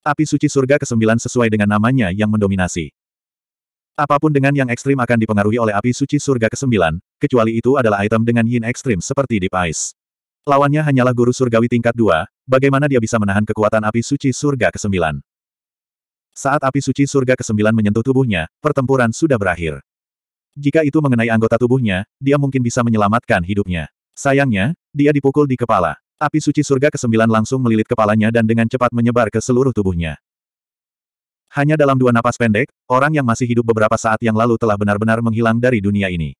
Api suci surga ke-9 sesuai dengan namanya yang mendominasi. Apapun dengan yang ekstrim akan dipengaruhi oleh api suci surga ke-9, kecuali itu adalah item dengan yin ekstrim seperti Deep Ice. Lawannya hanyalah guru surgawi tingkat 2, bagaimana dia bisa menahan kekuatan api suci surga ke-9. Saat api suci surga ke-9 menyentuh tubuhnya, pertempuran sudah berakhir. Jika itu mengenai anggota tubuhnya, dia mungkin bisa menyelamatkan hidupnya. Sayangnya, dia dipukul di kepala. Api suci surga kesembilan langsung melilit kepalanya dan dengan cepat menyebar ke seluruh tubuhnya. Hanya dalam dua napas pendek, orang yang masih hidup beberapa saat yang lalu telah benar-benar menghilang dari dunia ini.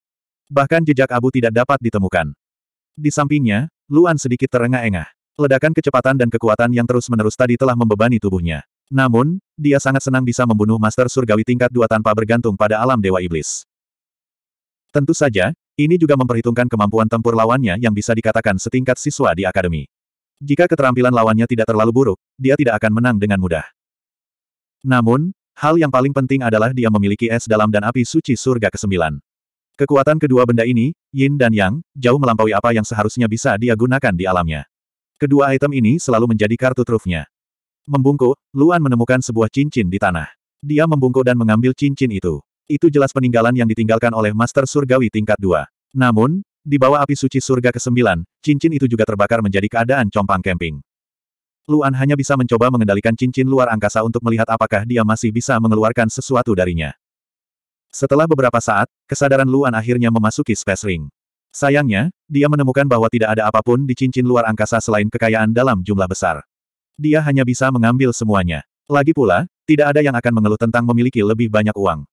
Bahkan jejak abu tidak dapat ditemukan. Di sampingnya, Luan sedikit terengah-engah. Ledakan kecepatan dan kekuatan yang terus-menerus tadi telah membebani tubuhnya. Namun, dia sangat senang bisa membunuh Master Surgawi tingkat dua tanpa bergantung pada alam Dewa Iblis. Tentu saja, ini juga memperhitungkan kemampuan tempur lawannya yang bisa dikatakan setingkat siswa di akademi. Jika keterampilan lawannya tidak terlalu buruk, dia tidak akan menang dengan mudah. Namun, hal yang paling penting adalah dia memiliki es dalam dan api suci surga ke-9. Kekuatan kedua benda ini, yin dan yang, jauh melampaui apa yang seharusnya bisa dia gunakan di alamnya. Kedua item ini selalu menjadi kartu trufnya. Membungkuk, Luan menemukan sebuah cincin di tanah. Dia membungkuk dan mengambil cincin itu. Itu jelas peninggalan yang ditinggalkan oleh Master Surgawi tingkat 2. Namun, di bawah api suci surga ke-9, cincin itu juga terbakar menjadi keadaan compang camping. Luan hanya bisa mencoba mengendalikan cincin luar angkasa untuk melihat apakah dia masih bisa mengeluarkan sesuatu darinya. Setelah beberapa saat, kesadaran Luan akhirnya memasuki space ring. Sayangnya, dia menemukan bahwa tidak ada apapun di cincin luar angkasa selain kekayaan dalam jumlah besar. Dia hanya bisa mengambil semuanya. Lagi pula, tidak ada yang akan mengeluh tentang memiliki lebih banyak uang.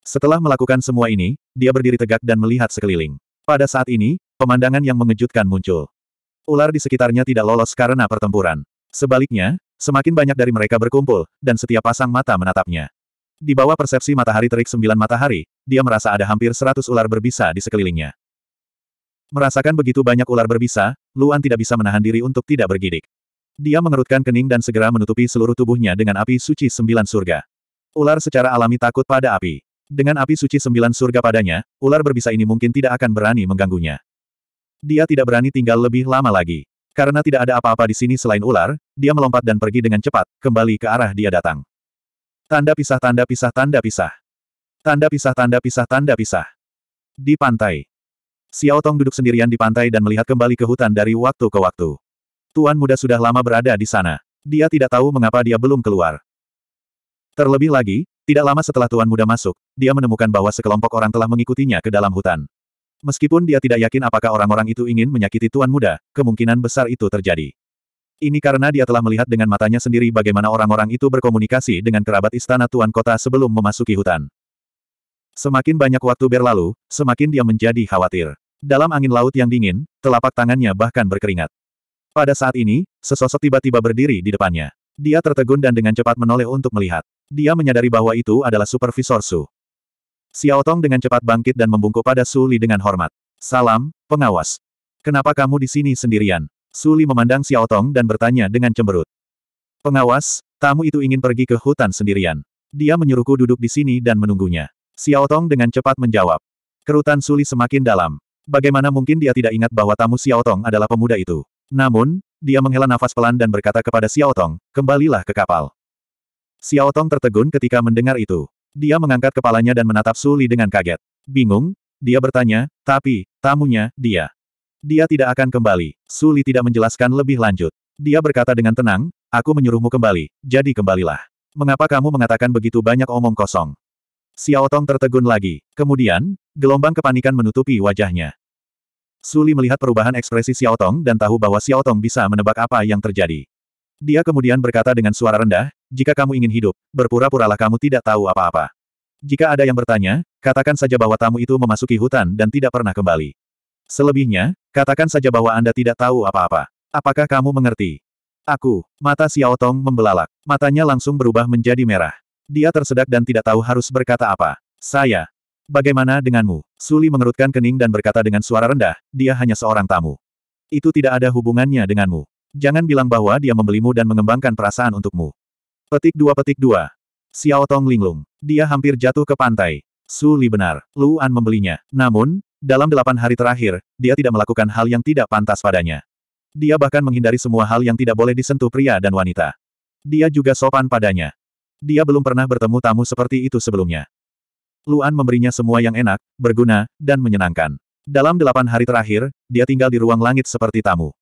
Setelah melakukan semua ini, dia berdiri tegak dan melihat sekeliling. Pada saat ini, pemandangan yang mengejutkan muncul. Ular di sekitarnya tidak lolos karena pertempuran. Sebaliknya, semakin banyak dari mereka berkumpul, dan setiap pasang mata menatapnya. Di bawah persepsi matahari terik sembilan matahari, dia merasa ada hampir seratus ular berbisa di sekelilingnya. Merasakan begitu banyak ular berbisa, Luan tidak bisa menahan diri untuk tidak bergidik. Dia mengerutkan kening dan segera menutupi seluruh tubuhnya dengan api suci sembilan surga. Ular secara alami takut pada api. Dengan api suci sembilan surga padanya, ular berbisa ini mungkin tidak akan berani mengganggunya. Dia tidak berani tinggal lebih lama lagi. Karena tidak ada apa-apa di sini selain ular, dia melompat dan pergi dengan cepat, kembali ke arah dia datang. Tanda pisah tanda pisah tanda pisah. Tanda pisah tanda pisah tanda pisah. Di pantai. Xiao Tong duduk sendirian di pantai dan melihat kembali ke hutan dari waktu ke waktu. Tuan muda sudah lama berada di sana. Dia tidak tahu mengapa dia belum keluar. Terlebih lagi, tidak lama setelah Tuan Muda masuk, dia menemukan bahwa sekelompok orang telah mengikutinya ke dalam hutan. Meskipun dia tidak yakin apakah orang-orang itu ingin menyakiti Tuan Muda, kemungkinan besar itu terjadi. Ini karena dia telah melihat dengan matanya sendiri bagaimana orang-orang itu berkomunikasi dengan kerabat istana Tuan Kota sebelum memasuki hutan. Semakin banyak waktu berlalu, semakin dia menjadi khawatir. Dalam angin laut yang dingin, telapak tangannya bahkan berkeringat. Pada saat ini, sesosok tiba-tiba berdiri di depannya. Dia tertegun dan dengan cepat menoleh untuk melihat. Dia menyadari bahwa itu adalah supervisor Su. Xiao Tong dengan cepat bangkit dan membungkuk pada Su Li dengan hormat. Salam, pengawas. Kenapa kamu di sini sendirian? Su Li memandang Xiao Tong dan bertanya dengan cemberut. Pengawas, tamu itu ingin pergi ke hutan sendirian. Dia menyuruhku duduk di sini dan menunggunya. Xiao Tong dengan cepat menjawab. Kerutan Su Li semakin dalam. Bagaimana mungkin dia tidak ingat bahwa tamu Xiao Tong adalah pemuda itu? Namun, dia menghela nafas pelan dan berkata kepada Xiao Tong, kembalilah ke kapal. Xiao Tong tertegun ketika mendengar itu. Dia mengangkat kepalanya dan menatap Suli dengan kaget. Bingung, dia bertanya, tapi, tamunya, dia. Dia tidak akan kembali. Suli tidak menjelaskan lebih lanjut. Dia berkata dengan tenang, aku menyuruhmu kembali, jadi kembalilah. Mengapa kamu mengatakan begitu banyak omong kosong? Xiao Tong tertegun lagi. Kemudian, gelombang kepanikan menutupi wajahnya. Suli melihat perubahan ekspresi Xiao Tong dan tahu bahwa Xiao Tong bisa menebak apa yang terjadi. Dia kemudian berkata dengan suara rendah, jika kamu ingin hidup, berpura-puralah kamu tidak tahu apa-apa. Jika ada yang bertanya, katakan saja bahwa tamu itu memasuki hutan dan tidak pernah kembali. Selebihnya, katakan saja bahwa Anda tidak tahu apa-apa. Apakah kamu mengerti? Aku, mata Xiao Tong membelalak. Matanya langsung berubah menjadi merah. Dia tersedak dan tidak tahu harus berkata apa. Saya. Bagaimana denganmu? Suli mengerutkan kening dan berkata dengan suara rendah, dia hanya seorang tamu. Itu tidak ada hubungannya denganmu. Jangan bilang bahwa dia membelimu dan mengembangkan perasaan untukmu. Petik dua petik dua. Xiao Tong linglung. Dia hampir jatuh ke pantai. Su Li benar, Luan membelinya. Namun, dalam delapan hari terakhir, dia tidak melakukan hal yang tidak pantas padanya. Dia bahkan menghindari semua hal yang tidak boleh disentuh pria dan wanita. Dia juga sopan padanya. Dia belum pernah bertemu tamu seperti itu sebelumnya. Luan memberinya semua yang enak, berguna, dan menyenangkan. Dalam delapan hari terakhir, dia tinggal di ruang langit seperti tamu.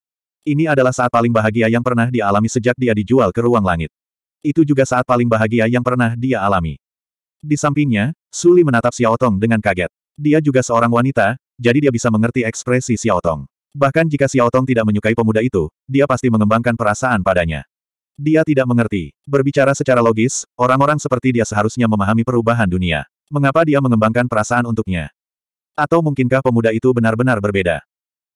Ini adalah saat paling bahagia yang pernah dialami sejak dia dijual ke ruang langit. Itu juga saat paling bahagia yang pernah dia alami. Di sampingnya, Suli menatap Xiao Tong dengan kaget. Dia juga seorang wanita, jadi dia bisa mengerti ekspresi Xiao Tong. Bahkan jika Xiao Tong tidak menyukai pemuda itu, dia pasti mengembangkan perasaan padanya. Dia tidak mengerti. Berbicara secara logis, orang-orang seperti dia seharusnya memahami perubahan dunia. Mengapa dia mengembangkan perasaan untuknya? Atau mungkinkah pemuda itu benar-benar berbeda?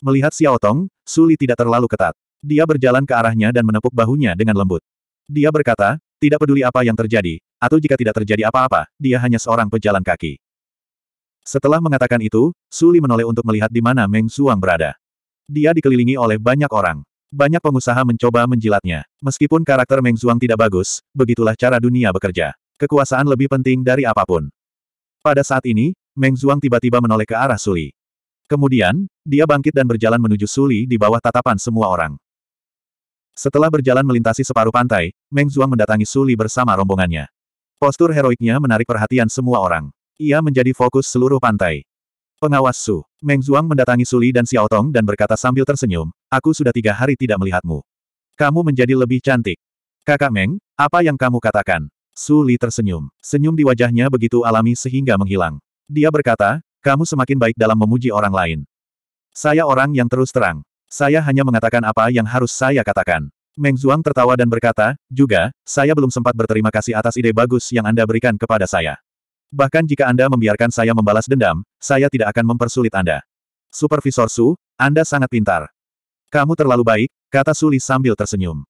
Melihat Xiao Tong, Suli tidak terlalu ketat. Dia berjalan ke arahnya dan menepuk bahunya dengan lembut. Dia berkata, tidak peduli apa yang terjadi, atau jika tidak terjadi apa-apa, dia hanya seorang pejalan kaki. Setelah mengatakan itu, Suli menoleh untuk melihat di mana Meng Suang berada. Dia dikelilingi oleh banyak orang. Banyak pengusaha mencoba menjilatnya. Meskipun karakter Meng Suang tidak bagus, begitulah cara dunia bekerja. Kekuasaan lebih penting dari apapun. Pada saat ini, Meng Zhuang tiba-tiba menoleh ke arah Suli. Kemudian, dia bangkit dan berjalan menuju Suli di bawah tatapan semua orang. Setelah berjalan melintasi separuh pantai, Meng Zhuang mendatangi Suli bersama rombongannya. Postur heroiknya menarik perhatian semua orang. Ia menjadi fokus seluruh pantai. Pengawas Su, Meng Zhuang mendatangi Suli dan Xiao Tong dan berkata sambil tersenyum, aku sudah tiga hari tidak melihatmu. Kamu menjadi lebih cantik. Kakak Meng, apa yang kamu katakan? Suli tersenyum. Senyum di wajahnya begitu alami sehingga menghilang. Dia berkata, kamu semakin baik dalam memuji orang lain. Saya orang yang terus terang. Saya hanya mengatakan apa yang harus saya katakan. Meng Zhuang tertawa dan berkata, juga, saya belum sempat berterima kasih atas ide bagus yang Anda berikan kepada saya. Bahkan jika Anda membiarkan saya membalas dendam, saya tidak akan mempersulit Anda. Supervisor Su, Anda sangat pintar. Kamu terlalu baik, kata Suli sambil tersenyum.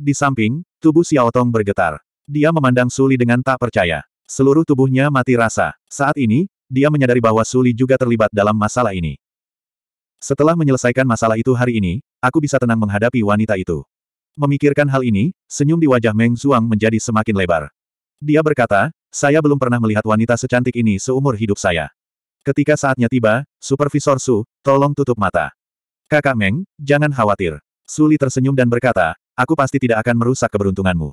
Di samping, tubuh Xiao Tong bergetar. Dia memandang Suli dengan tak percaya. Seluruh tubuhnya mati rasa. Saat ini, dia menyadari bahwa Suli juga terlibat dalam masalah ini. Setelah menyelesaikan masalah itu hari ini, aku bisa tenang menghadapi wanita itu. Memikirkan hal ini, senyum di wajah Meng Zhuang menjadi semakin lebar. Dia berkata, saya belum pernah melihat wanita secantik ini seumur hidup saya. Ketika saatnya tiba, Supervisor Su, tolong tutup mata. Kakak Meng, jangan khawatir. Suli tersenyum dan berkata, aku pasti tidak akan merusak keberuntunganmu.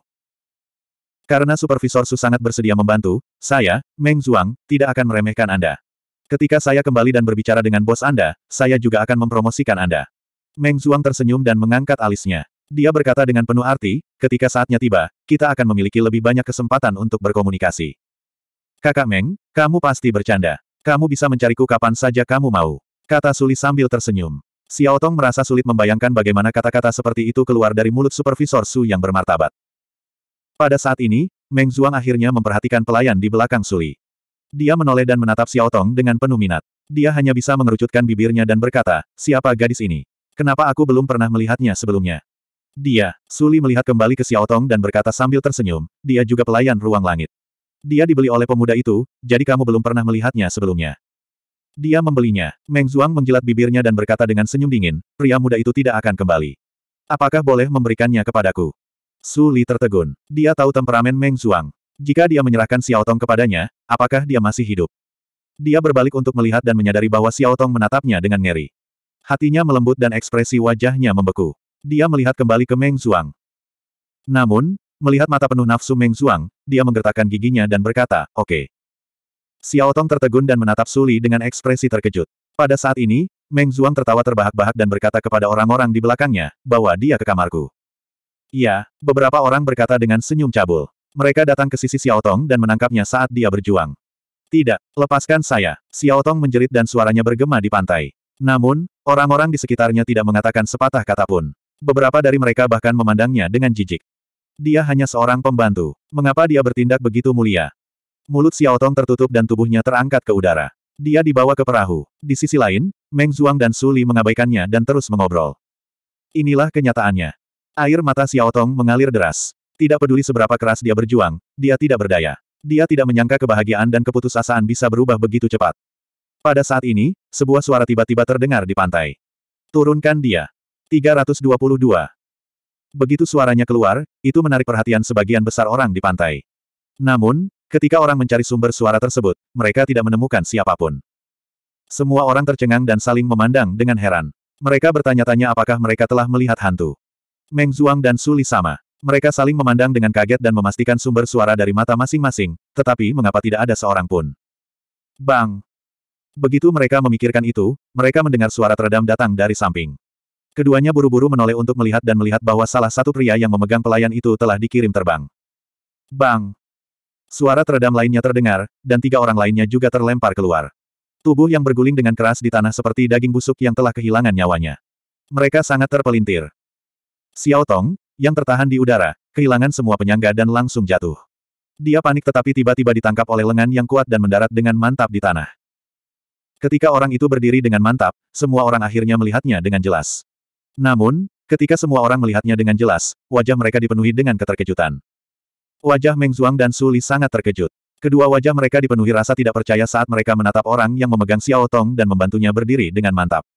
Karena Supervisor Su sangat bersedia membantu, saya, Meng Zhuang, tidak akan meremehkan Anda. Ketika saya kembali dan berbicara dengan bos Anda, saya juga akan mempromosikan Anda. Meng Zhuang tersenyum dan mengangkat alisnya. Dia berkata dengan penuh arti, ketika saatnya tiba, kita akan memiliki lebih banyak kesempatan untuk berkomunikasi. Kakak Meng, kamu pasti bercanda. Kamu bisa mencariku kapan saja kamu mau. Kata Suli sambil tersenyum. Xiao Tong merasa sulit membayangkan bagaimana kata-kata seperti itu keluar dari mulut supervisor Su yang bermartabat. Pada saat ini, Meng Zhuang akhirnya memperhatikan pelayan di belakang Suli. Dia menoleh dan menatap Xiao Tong dengan penuh minat. Dia hanya bisa mengerucutkan bibirnya dan berkata, siapa gadis ini? Kenapa aku belum pernah melihatnya sebelumnya? Dia, Suli melihat kembali ke Xiao Tong dan berkata sambil tersenyum, dia juga pelayan ruang langit. Dia dibeli oleh pemuda itu, jadi kamu belum pernah melihatnya sebelumnya. Dia membelinya. Meng Zhuang menjilat bibirnya dan berkata dengan senyum dingin, pria muda itu tidak akan kembali. Apakah boleh memberikannya kepadaku? Su Li tertegun. Dia tahu temperamen Meng Zhuang. Jika dia menyerahkan Xiao Tong kepadanya, apakah dia masih hidup? Dia berbalik untuk melihat dan menyadari bahwa Xiao Tong menatapnya dengan ngeri. Hatinya melembut dan ekspresi wajahnya membeku. Dia melihat kembali ke Meng Zhuang. Namun, melihat mata penuh nafsu Meng Zhuang, dia menggertakkan giginya dan berkata, oke. Okay. Xiao Tong tertegun dan menatap Suli dengan ekspresi terkejut. Pada saat ini, Meng Zhuang tertawa terbahak-bahak dan berkata kepada orang-orang di belakangnya, bahwa dia ke kamarku. Iya, beberapa orang berkata dengan senyum cabul. Mereka datang ke sisi Xiao Tong dan menangkapnya saat dia berjuang. Tidak, lepaskan saya. Xiao Tong menjerit dan suaranya bergema di pantai. Namun, orang-orang di sekitarnya tidak mengatakan sepatah kata pun. Beberapa dari mereka bahkan memandangnya dengan jijik. Dia hanya seorang pembantu. Mengapa dia bertindak begitu mulia? Mulut Xiao Tong tertutup dan tubuhnya terangkat ke udara. Dia dibawa ke perahu. Di sisi lain, Meng Zhuang dan Suli mengabaikannya dan terus mengobrol. Inilah kenyataannya. Air mata Xiao Tong mengalir deras. Tidak peduli seberapa keras dia berjuang, dia tidak berdaya. Dia tidak menyangka kebahagiaan dan keputusasaan bisa berubah begitu cepat. Pada saat ini, sebuah suara tiba-tiba terdengar di pantai. Turunkan dia. 322. Begitu suaranya keluar, itu menarik perhatian sebagian besar orang di pantai. Namun, ketika orang mencari sumber suara tersebut, mereka tidak menemukan siapapun. Semua orang tercengang dan saling memandang dengan heran. Mereka bertanya-tanya apakah mereka telah melihat hantu. Meng Zhuang dan Suli sama. Mereka saling memandang dengan kaget dan memastikan sumber suara dari mata masing-masing, tetapi mengapa tidak ada seorang pun. Bang! Begitu mereka memikirkan itu, mereka mendengar suara teredam datang dari samping. Keduanya buru-buru menoleh untuk melihat dan melihat bahwa salah satu pria yang memegang pelayan itu telah dikirim terbang. Bang! Suara teredam lainnya terdengar, dan tiga orang lainnya juga terlempar keluar. Tubuh yang berguling dengan keras di tanah seperti daging busuk yang telah kehilangan nyawanya. Mereka sangat terpelintir. Xiao Tong, yang tertahan di udara, kehilangan semua penyangga dan langsung jatuh. Dia panik tetapi tiba-tiba ditangkap oleh lengan yang kuat dan mendarat dengan mantap di tanah. Ketika orang itu berdiri dengan mantap, semua orang akhirnya melihatnya dengan jelas. Namun, ketika semua orang melihatnya dengan jelas, wajah mereka dipenuhi dengan keterkejutan. Wajah Meng Zhuang dan Su Li sangat terkejut. Kedua wajah mereka dipenuhi rasa tidak percaya saat mereka menatap orang yang memegang Xiao Tong dan membantunya berdiri dengan mantap.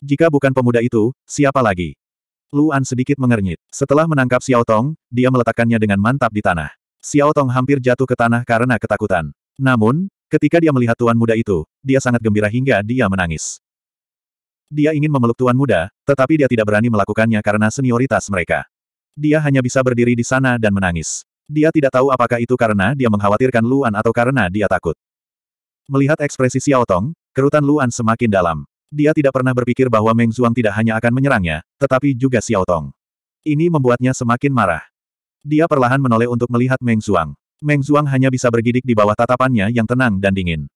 Jika bukan pemuda itu, siapa lagi? Luan sedikit mengernyit. Setelah menangkap Xiao Tong, dia meletakkannya dengan mantap di tanah. Xiao Tong hampir jatuh ke tanah karena ketakutan. Namun, ketika dia melihat tuan muda itu, dia sangat gembira hingga dia menangis. Dia ingin memeluk tuan muda, tetapi dia tidak berani melakukannya karena senioritas mereka. Dia hanya bisa berdiri di sana dan menangis. Dia tidak tahu apakah itu karena dia mengkhawatirkan Luan atau karena dia takut. Melihat ekspresi Xiao Tong, kerutan Luan semakin dalam. Dia tidak pernah berpikir bahwa Meng Zhuang tidak hanya akan menyerangnya, tetapi juga Xiao Tong. Ini membuatnya semakin marah. Dia perlahan menoleh untuk melihat Meng Zhuang. Meng Zhuang hanya bisa bergidik di bawah tatapannya yang tenang dan dingin.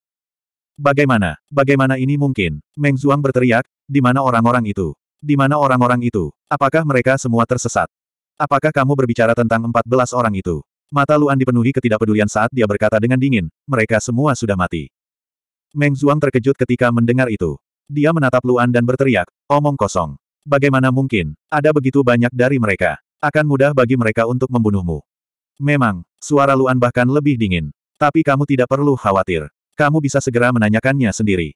Bagaimana? Bagaimana ini mungkin? Meng Zhuang berteriak, di mana orang-orang itu? Di mana orang-orang itu? Apakah mereka semua tersesat? Apakah kamu berbicara tentang 14 orang itu? Mata Luan dipenuhi ketidakpedulian saat dia berkata dengan dingin, mereka semua sudah mati. Meng Zhuang terkejut ketika mendengar itu. Dia menatap Luan dan berteriak, omong kosong. Bagaimana mungkin, ada begitu banyak dari mereka. Akan mudah bagi mereka untuk membunuhmu. Memang, suara Luan bahkan lebih dingin. Tapi kamu tidak perlu khawatir. Kamu bisa segera menanyakannya sendiri.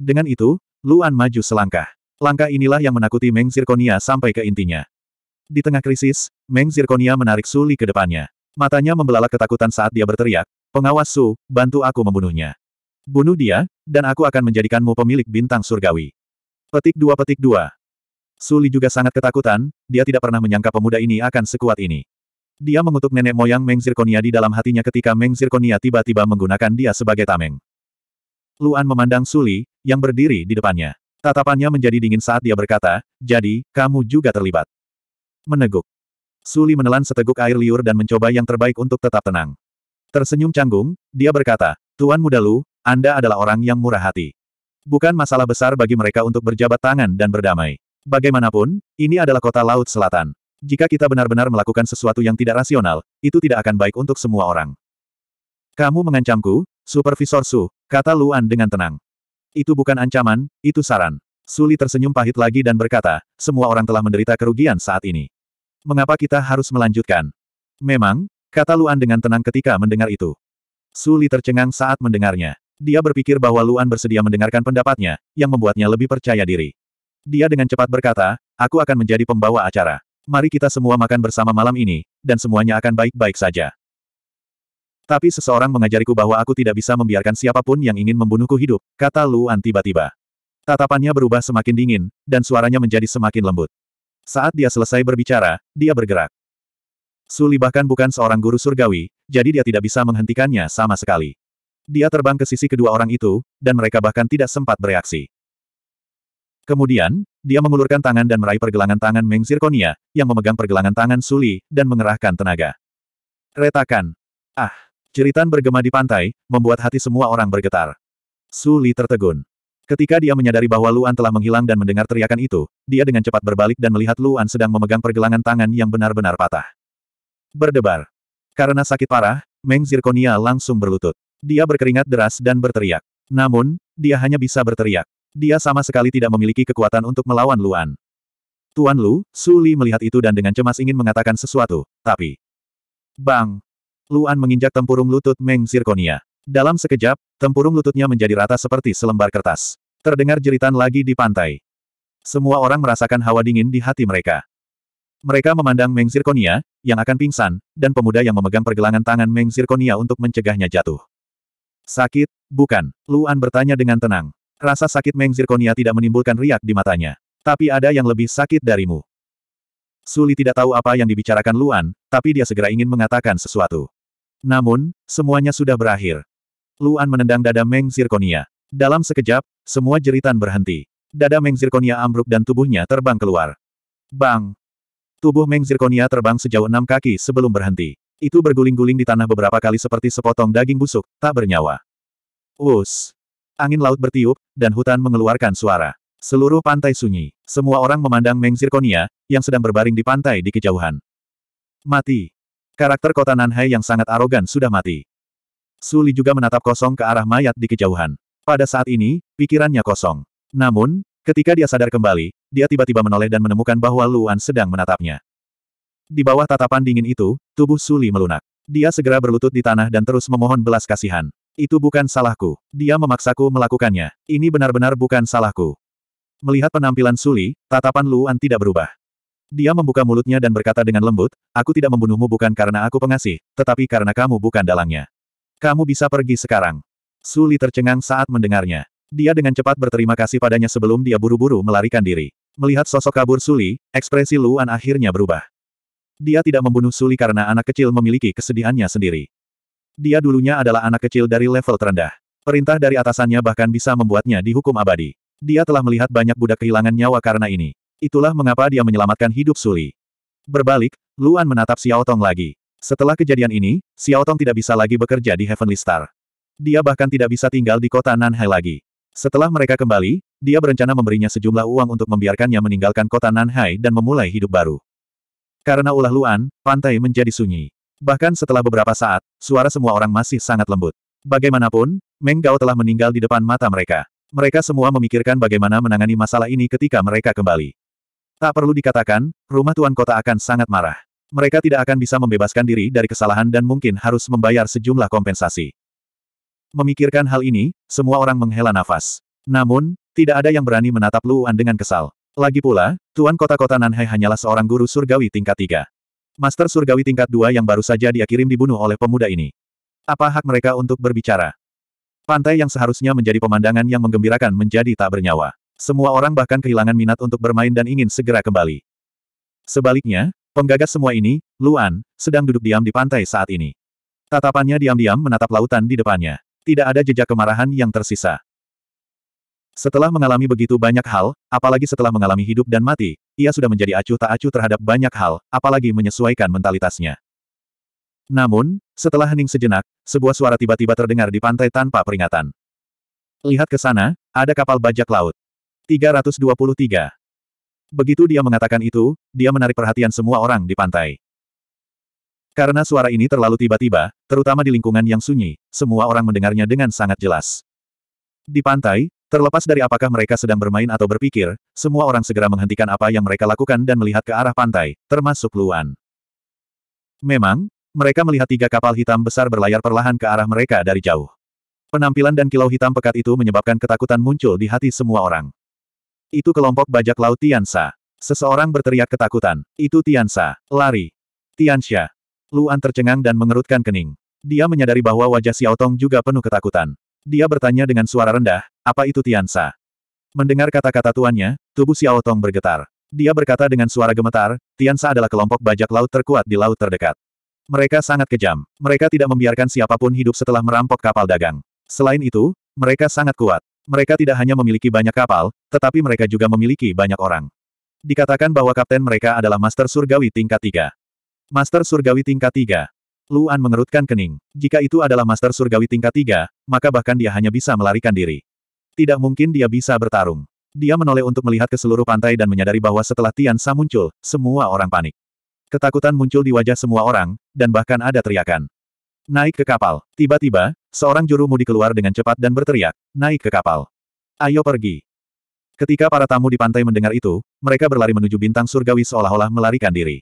Dengan itu, Luan maju selangkah. Langkah inilah yang menakuti Meng Zirconia sampai ke intinya. Di tengah krisis, Meng Zirconia menarik Suli ke depannya. Matanya membelalak ketakutan saat dia berteriak, Pengawas Su, bantu aku membunuhnya. Bunuh dia, dan aku akan menjadikanmu pemilik bintang surgawi. Petik dua petik dua. Suli juga sangat ketakutan, dia tidak pernah menyangka pemuda ini akan sekuat ini. Dia mengutuk nenek moyang Meng Zirconia di dalam hatinya ketika Meng Zirconia tiba-tiba menggunakan dia sebagai tameng. Luan memandang Suli, yang berdiri di depannya. Tatapannya menjadi dingin saat dia berkata, jadi, kamu juga terlibat. Meneguk. Suli menelan seteguk air liur dan mencoba yang terbaik untuk tetap tenang. Tersenyum canggung, dia berkata, Tuan muda Lu, anda adalah orang yang murah hati. Bukan masalah besar bagi mereka untuk berjabat tangan dan berdamai. Bagaimanapun, ini adalah kota Laut Selatan. Jika kita benar-benar melakukan sesuatu yang tidak rasional, itu tidak akan baik untuk semua orang. Kamu mengancamku, Supervisor Su, kata Luan dengan tenang. Itu bukan ancaman, itu saran. Suli tersenyum pahit lagi dan berkata, semua orang telah menderita kerugian saat ini. Mengapa kita harus melanjutkan? Memang, kata Luan dengan tenang ketika mendengar itu. Suli tercengang saat mendengarnya. Dia berpikir bahwa Luan bersedia mendengarkan pendapatnya, yang membuatnya lebih percaya diri. Dia dengan cepat berkata, aku akan menjadi pembawa acara. Mari kita semua makan bersama malam ini, dan semuanya akan baik-baik saja. Tapi seseorang mengajariku bahwa aku tidak bisa membiarkan siapapun yang ingin membunuhku hidup, kata Luan tiba-tiba. Tatapannya berubah semakin dingin, dan suaranya menjadi semakin lembut. Saat dia selesai berbicara, dia bergerak. Suli bahkan bukan seorang guru surgawi, jadi dia tidak bisa menghentikannya sama sekali. Dia terbang ke sisi kedua orang itu, dan mereka bahkan tidak sempat bereaksi. Kemudian, dia mengulurkan tangan dan meraih pergelangan tangan Meng Zirconia, yang memegang pergelangan tangan Suli, dan mengerahkan tenaga. Retakan. Ah! Jeritan bergema di pantai, membuat hati semua orang bergetar. Suli tertegun. Ketika dia menyadari bahwa Luan telah menghilang dan mendengar teriakan itu, dia dengan cepat berbalik dan melihat Luan sedang memegang pergelangan tangan yang benar-benar patah. Berdebar. Karena sakit parah, Meng Zirconia langsung berlutut. Dia berkeringat deras dan berteriak. Namun, dia hanya bisa berteriak. Dia sama sekali tidak memiliki kekuatan untuk melawan Luan. Tuan Lu, Su Li melihat itu dan dengan cemas ingin mengatakan sesuatu, tapi... Bang! Luan menginjak tempurung lutut Meng Zirconia. Dalam sekejap, tempurung lututnya menjadi rata seperti selembar kertas. Terdengar jeritan lagi di pantai. Semua orang merasakan hawa dingin di hati mereka. Mereka memandang Meng Zirconia, yang akan pingsan, dan pemuda yang memegang pergelangan tangan Meng Zirconia untuk mencegahnya jatuh. Sakit, bukan? Luan bertanya dengan tenang. Rasa sakit Meng Zirkonia tidak menimbulkan riak di matanya. Tapi ada yang lebih sakit darimu. Suli tidak tahu apa yang dibicarakan Luan, tapi dia segera ingin mengatakan sesuatu. Namun, semuanya sudah berakhir. Luan menendang dada Meng Zirkonia. Dalam sekejap, semua jeritan berhenti. Dada Meng Zirkonia ambruk dan tubuhnya terbang keluar. Bang! Tubuh Meng Zirkonia terbang sejauh enam kaki sebelum berhenti. Itu berguling-guling di tanah beberapa kali seperti sepotong daging busuk, tak bernyawa. Wus! Angin laut bertiup, dan hutan mengeluarkan suara. Seluruh pantai sunyi. Semua orang memandang Meng Zirconia, yang sedang berbaring di pantai di kejauhan. Mati. Karakter kota Nanhai yang sangat arogan sudah mati. Suli juga menatap kosong ke arah mayat di kejauhan. Pada saat ini, pikirannya kosong. Namun, ketika dia sadar kembali, dia tiba-tiba menoleh dan menemukan bahwa Luan sedang menatapnya. Di bawah tatapan dingin itu, tubuh Suli melunak. Dia segera berlutut di tanah dan terus memohon belas kasihan. Itu bukan salahku. Dia memaksaku melakukannya. Ini benar-benar bukan salahku. Melihat penampilan Suli, tatapan Luan tidak berubah. Dia membuka mulutnya dan berkata dengan lembut, Aku tidak membunuhmu bukan karena aku pengasih, tetapi karena kamu bukan dalangnya. Kamu bisa pergi sekarang. Suli tercengang saat mendengarnya. Dia dengan cepat berterima kasih padanya sebelum dia buru-buru melarikan diri. Melihat sosok kabur Suli, ekspresi Luan akhirnya berubah. Dia tidak membunuh Suli karena anak kecil memiliki kesedihannya sendiri. Dia dulunya adalah anak kecil dari level terendah. Perintah dari atasannya bahkan bisa membuatnya dihukum abadi. Dia telah melihat banyak budak kehilangan nyawa karena ini. Itulah mengapa dia menyelamatkan hidup Suli. Berbalik, Luan menatap Xiao Tong lagi. Setelah kejadian ini, Xiao Tong tidak bisa lagi bekerja di Heavenly Star. Dia bahkan tidak bisa tinggal di kota Nanhai lagi. Setelah mereka kembali, dia berencana memberinya sejumlah uang untuk membiarkannya meninggalkan kota Nanhai dan memulai hidup baru. Karena ulah Luan, pantai menjadi sunyi. Bahkan setelah beberapa saat, suara semua orang masih sangat lembut. Bagaimanapun, Meng Gao telah meninggal di depan mata mereka. Mereka semua memikirkan bagaimana menangani masalah ini ketika mereka kembali. Tak perlu dikatakan, rumah tuan kota akan sangat marah. Mereka tidak akan bisa membebaskan diri dari kesalahan dan mungkin harus membayar sejumlah kompensasi. Memikirkan hal ini, semua orang menghela nafas. Namun, tidak ada yang berani menatap Luan dengan kesal. Lagi pula, Tuan Kota-Kota Nanhai hanyalah seorang guru surgawi tingkat tiga. Master surgawi tingkat dua yang baru saja dia kirim dibunuh oleh pemuda ini. Apa hak mereka untuk berbicara? Pantai yang seharusnya menjadi pemandangan yang menggembirakan menjadi tak bernyawa. Semua orang bahkan kehilangan minat untuk bermain dan ingin segera kembali. Sebaliknya, penggagas semua ini, Luan, sedang duduk diam di pantai saat ini. Tatapannya diam-diam menatap lautan di depannya. Tidak ada jejak kemarahan yang tersisa. Setelah mengalami begitu banyak hal, apalagi setelah mengalami hidup dan mati, ia sudah menjadi acuh tak acuh terhadap banyak hal, apalagi menyesuaikan mentalitasnya. Namun, setelah hening sejenak, sebuah suara tiba-tiba terdengar di pantai tanpa peringatan. Lihat ke sana, ada kapal bajak laut. 323. Begitu dia mengatakan itu, dia menarik perhatian semua orang di pantai. Karena suara ini terlalu tiba-tiba, terutama di lingkungan yang sunyi, semua orang mendengarnya dengan sangat jelas. Di pantai, Terlepas dari apakah mereka sedang bermain atau berpikir, semua orang segera menghentikan apa yang mereka lakukan dan melihat ke arah pantai, termasuk Luan. Memang, mereka melihat tiga kapal hitam besar berlayar perlahan ke arah mereka dari jauh. Penampilan dan kilau hitam pekat itu menyebabkan ketakutan muncul di hati semua orang. Itu kelompok bajak laut Tiansa. Seseorang berteriak ketakutan. Itu Tiansa. Lari. Tiansha. Luan tercengang dan mengerutkan kening. Dia menyadari bahwa wajah Xiao Tong juga penuh ketakutan. Dia bertanya dengan suara rendah, apa itu Tiansa? Mendengar kata-kata tuannya, tubuh Xiao Tong bergetar. Dia berkata dengan suara gemetar, Tiansa adalah kelompok bajak laut terkuat di laut terdekat. Mereka sangat kejam. Mereka tidak membiarkan siapapun hidup setelah merampok kapal dagang. Selain itu, mereka sangat kuat. Mereka tidak hanya memiliki banyak kapal, tetapi mereka juga memiliki banyak orang. Dikatakan bahwa kapten mereka adalah Master Surgawi tingkat 3. Master Surgawi tingkat 3. Luan mengerutkan kening. Jika itu adalah Master Surgawi tingkat 3, maka bahkan dia hanya bisa melarikan diri. Tidak mungkin dia bisa bertarung. Dia menoleh untuk melihat ke seluruh pantai dan menyadari bahwa setelah Tian Sa muncul, semua orang panik. Ketakutan muncul di wajah semua orang, dan bahkan ada teriakan. Naik ke kapal. Tiba-tiba, seorang juru mudi keluar dengan cepat dan berteriak, naik ke kapal. Ayo pergi. Ketika para tamu di pantai mendengar itu, mereka berlari menuju bintang surgawi seolah-olah melarikan diri.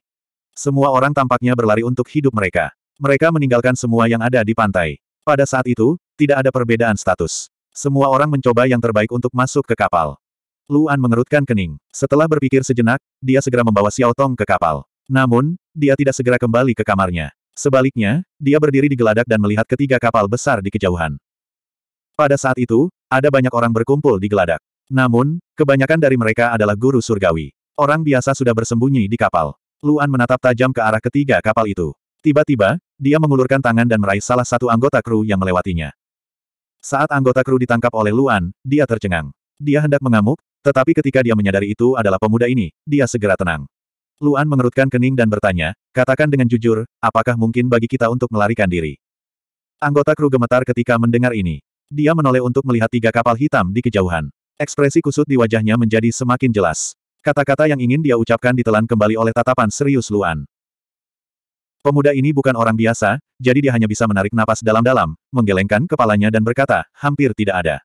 Semua orang tampaknya berlari untuk hidup mereka. Mereka meninggalkan semua yang ada di pantai. Pada saat itu, tidak ada perbedaan status. Semua orang mencoba yang terbaik untuk masuk ke kapal. Luan mengerutkan kening. Setelah berpikir sejenak, dia segera membawa Xiao Tong ke kapal. Namun, dia tidak segera kembali ke kamarnya. Sebaliknya, dia berdiri di geladak dan melihat ketiga kapal besar di kejauhan. Pada saat itu, ada banyak orang berkumpul di geladak. Namun, kebanyakan dari mereka adalah guru surgawi. Orang biasa sudah bersembunyi di kapal. Luan menatap tajam ke arah ketiga kapal itu. Tiba-tiba, dia mengulurkan tangan dan meraih salah satu anggota kru yang melewatinya. Saat anggota kru ditangkap oleh Luan, dia tercengang. Dia hendak mengamuk, tetapi ketika dia menyadari itu adalah pemuda ini, dia segera tenang. Luan mengerutkan kening dan bertanya, katakan dengan jujur, apakah mungkin bagi kita untuk melarikan diri? Anggota kru gemetar ketika mendengar ini. Dia menoleh untuk melihat tiga kapal hitam di kejauhan. Ekspresi kusut di wajahnya menjadi semakin jelas. Kata-kata yang ingin dia ucapkan ditelan kembali oleh tatapan serius Luan. Pemuda ini bukan orang biasa, jadi dia hanya bisa menarik napas dalam-dalam, menggelengkan kepalanya dan berkata, hampir tidak ada.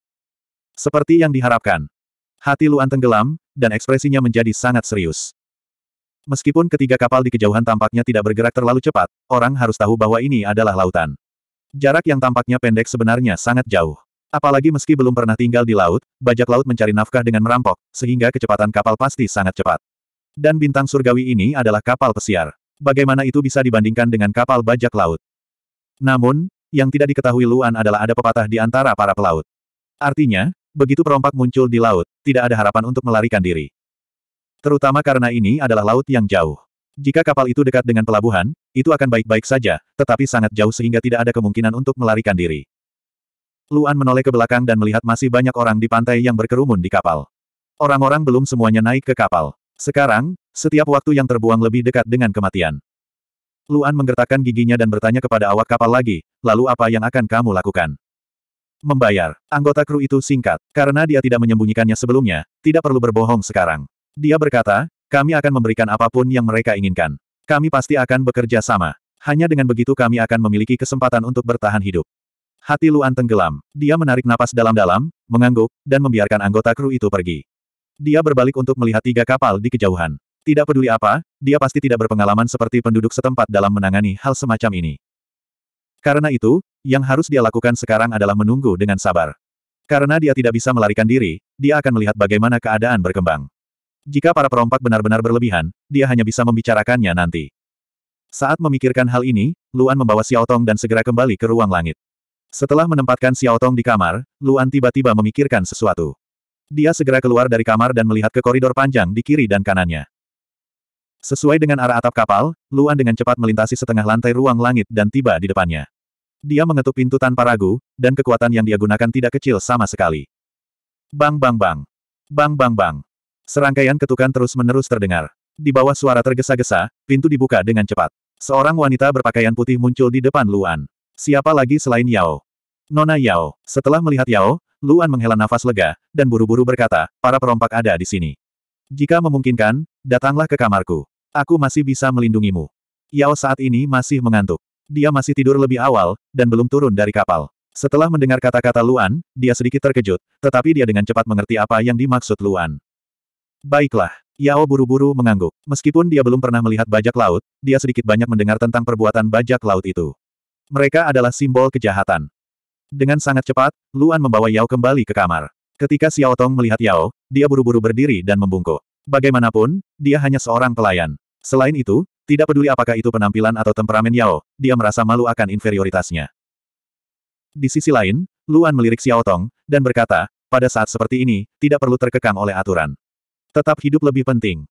Seperti yang diharapkan. Hati Luan tenggelam, dan ekspresinya menjadi sangat serius. Meskipun ketiga kapal di kejauhan tampaknya tidak bergerak terlalu cepat, orang harus tahu bahwa ini adalah lautan. Jarak yang tampaknya pendek sebenarnya sangat jauh. Apalagi meski belum pernah tinggal di laut, bajak laut mencari nafkah dengan merampok, sehingga kecepatan kapal pasti sangat cepat. Dan bintang surgawi ini adalah kapal pesiar bagaimana itu bisa dibandingkan dengan kapal bajak laut? Namun, yang tidak diketahui Luan adalah ada pepatah di antara para pelaut. Artinya, begitu perompak muncul di laut, tidak ada harapan untuk melarikan diri. Terutama karena ini adalah laut yang jauh. Jika kapal itu dekat dengan pelabuhan, itu akan baik-baik saja, tetapi sangat jauh sehingga tidak ada kemungkinan untuk melarikan diri. Luan menoleh ke belakang dan melihat masih banyak orang di pantai yang berkerumun di kapal. Orang-orang belum semuanya naik ke kapal. Sekarang, setiap waktu yang terbuang lebih dekat dengan kematian. Luan menggertakkan giginya dan bertanya kepada awak kapal lagi, lalu apa yang akan kamu lakukan? Membayar. Anggota kru itu singkat, karena dia tidak menyembunyikannya sebelumnya, tidak perlu berbohong sekarang. Dia berkata, kami akan memberikan apapun yang mereka inginkan. Kami pasti akan bekerja sama. Hanya dengan begitu kami akan memiliki kesempatan untuk bertahan hidup. Hati Luan tenggelam. Dia menarik napas dalam-dalam, mengangguk, dan membiarkan anggota kru itu pergi. Dia berbalik untuk melihat tiga kapal di kejauhan. Tidak peduli apa, dia pasti tidak berpengalaman seperti penduduk setempat dalam menangani hal semacam ini. Karena itu, yang harus dia lakukan sekarang adalah menunggu dengan sabar. Karena dia tidak bisa melarikan diri, dia akan melihat bagaimana keadaan berkembang. Jika para perompak benar-benar berlebihan, dia hanya bisa membicarakannya nanti. Saat memikirkan hal ini, Luan membawa Xiao Tong dan segera kembali ke ruang langit. Setelah menempatkan Xiao Tong di kamar, Luan tiba-tiba memikirkan sesuatu. Dia segera keluar dari kamar dan melihat ke koridor panjang di kiri dan kanannya. Sesuai dengan arah atap kapal, Luan dengan cepat melintasi setengah lantai ruang langit dan tiba di depannya. Dia mengetuk pintu tanpa ragu, dan kekuatan yang dia gunakan tidak kecil sama sekali. Bang bang bang. Bang bang bang. Serangkaian ketukan terus-menerus terdengar. Di bawah suara tergesa-gesa, pintu dibuka dengan cepat. Seorang wanita berpakaian putih muncul di depan Luan. Siapa lagi selain Yao? Nona Yao. Setelah melihat Yao, Luan menghela nafas lega, dan buru-buru berkata, para perompak ada di sini. Jika memungkinkan, datanglah ke kamarku. Aku masih bisa melindungimu. Yao saat ini masih mengantuk. Dia masih tidur lebih awal, dan belum turun dari kapal. Setelah mendengar kata-kata Luan, dia sedikit terkejut, tetapi dia dengan cepat mengerti apa yang dimaksud Luan. Baiklah, Yao buru-buru mengangguk. Meskipun dia belum pernah melihat bajak laut, dia sedikit banyak mendengar tentang perbuatan bajak laut itu. Mereka adalah simbol kejahatan. Dengan sangat cepat, Luan membawa Yao kembali ke kamar. Ketika Xiao Tong melihat Yao, dia buru-buru berdiri dan membungkuk. Bagaimanapun, dia hanya seorang pelayan. Selain itu, tidak peduli apakah itu penampilan atau temperamen Yao, dia merasa malu akan inferioritasnya. Di sisi lain, Luan melirik Xiao Tong, dan berkata, pada saat seperti ini, tidak perlu terkekang oleh aturan. Tetap hidup lebih penting.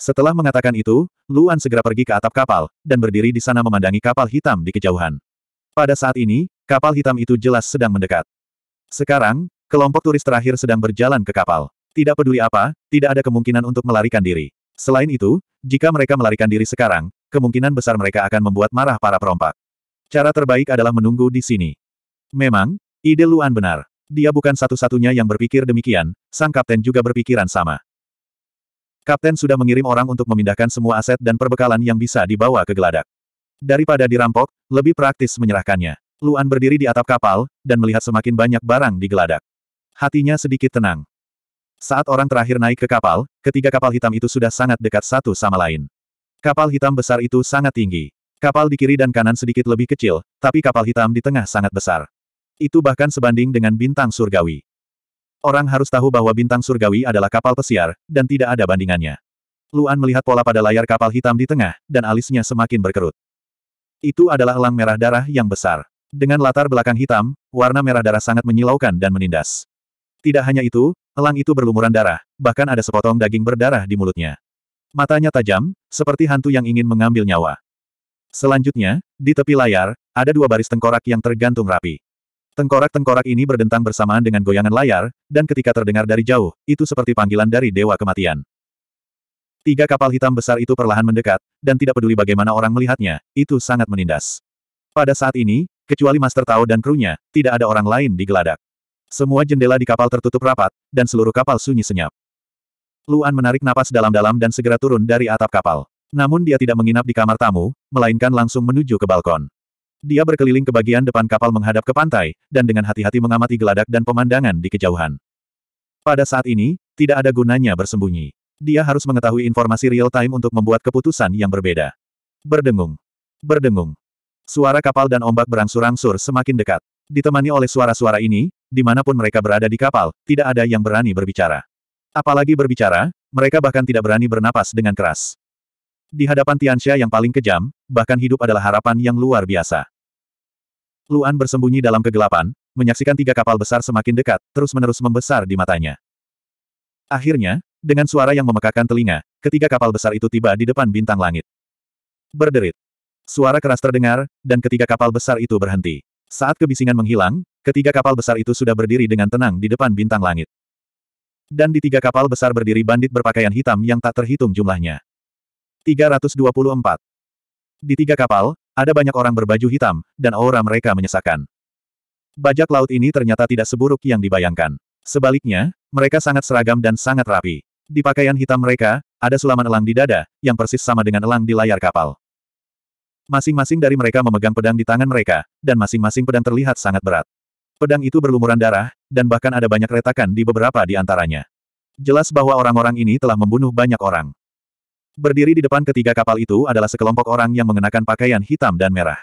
Setelah mengatakan itu, Luan segera pergi ke atap kapal, dan berdiri di sana memandangi kapal hitam di kejauhan. Pada saat ini, kapal hitam itu jelas sedang mendekat. Sekarang, kelompok turis terakhir sedang berjalan ke kapal. Tidak peduli apa, tidak ada kemungkinan untuk melarikan diri. Selain itu, jika mereka melarikan diri sekarang, kemungkinan besar mereka akan membuat marah para perompak. Cara terbaik adalah menunggu di sini. Memang, ide Luan benar. Dia bukan satu-satunya yang berpikir demikian, sang kapten juga berpikiran sama. Kapten sudah mengirim orang untuk memindahkan semua aset dan perbekalan yang bisa dibawa ke geladak. Daripada dirampok, lebih praktis menyerahkannya. Luan berdiri di atap kapal, dan melihat semakin banyak barang di geladak. Hatinya sedikit tenang. Saat orang terakhir naik ke kapal, ketiga kapal hitam itu sudah sangat dekat satu sama lain. Kapal hitam besar itu sangat tinggi. Kapal di kiri dan kanan sedikit lebih kecil, tapi kapal hitam di tengah sangat besar. Itu bahkan sebanding dengan bintang surgawi. Orang harus tahu bahwa bintang surgawi adalah kapal pesiar, dan tidak ada bandingannya. Luan melihat pola pada layar kapal hitam di tengah, dan alisnya semakin berkerut. Itu adalah elang merah darah yang besar. Dengan latar belakang hitam, warna merah darah sangat menyilaukan dan menindas. Tidak hanya itu, elang itu berlumuran darah, bahkan ada sepotong daging berdarah di mulutnya. Matanya tajam, seperti hantu yang ingin mengambil nyawa. Selanjutnya, di tepi layar, ada dua baris tengkorak yang tergantung rapi. Tengkorak-tengkorak ini berdentang bersamaan dengan goyangan layar, dan ketika terdengar dari jauh, itu seperti panggilan dari Dewa Kematian. Tiga kapal hitam besar itu perlahan mendekat, dan tidak peduli bagaimana orang melihatnya, itu sangat menindas. Pada saat ini, kecuali Master Tao dan krunya, tidak ada orang lain di geladak. Semua jendela di kapal tertutup rapat, dan seluruh kapal sunyi senyap. Luan menarik napas dalam-dalam dan segera turun dari atap kapal. Namun dia tidak menginap di kamar tamu, melainkan langsung menuju ke balkon. Dia berkeliling ke bagian depan kapal menghadap ke pantai, dan dengan hati-hati mengamati geladak dan pemandangan di kejauhan. Pada saat ini, tidak ada gunanya bersembunyi. Dia harus mengetahui informasi real-time untuk membuat keputusan yang berbeda. Berdengung. Berdengung. Suara kapal dan ombak berangsur-angsur semakin dekat. Ditemani oleh suara-suara ini, dimanapun mereka berada di kapal, tidak ada yang berani berbicara. Apalagi berbicara, mereka bahkan tidak berani bernapas dengan keras. Di hadapan Tianxia yang paling kejam, bahkan hidup adalah harapan yang luar biasa. Luan bersembunyi dalam kegelapan, menyaksikan tiga kapal besar semakin dekat, terus-menerus membesar di matanya. Akhirnya, dengan suara yang memekakan telinga, ketiga kapal besar itu tiba di depan bintang langit. Berderit. Suara keras terdengar, dan ketiga kapal besar itu berhenti. Saat kebisingan menghilang, ketiga kapal besar itu sudah berdiri dengan tenang di depan bintang langit. Dan di tiga kapal besar berdiri bandit berpakaian hitam yang tak terhitung jumlahnya. 324. Di tiga kapal, ada banyak orang berbaju hitam, dan aura mereka menyesakan. Bajak laut ini ternyata tidak seburuk yang dibayangkan. Sebaliknya, mereka sangat seragam dan sangat rapi. Di pakaian hitam mereka, ada sulaman elang di dada, yang persis sama dengan elang di layar kapal. Masing-masing dari mereka memegang pedang di tangan mereka, dan masing-masing pedang terlihat sangat berat. Pedang itu berlumuran darah, dan bahkan ada banyak retakan di beberapa di antaranya. Jelas bahwa orang-orang ini telah membunuh banyak orang. Berdiri di depan ketiga kapal itu adalah sekelompok orang yang mengenakan pakaian hitam dan merah.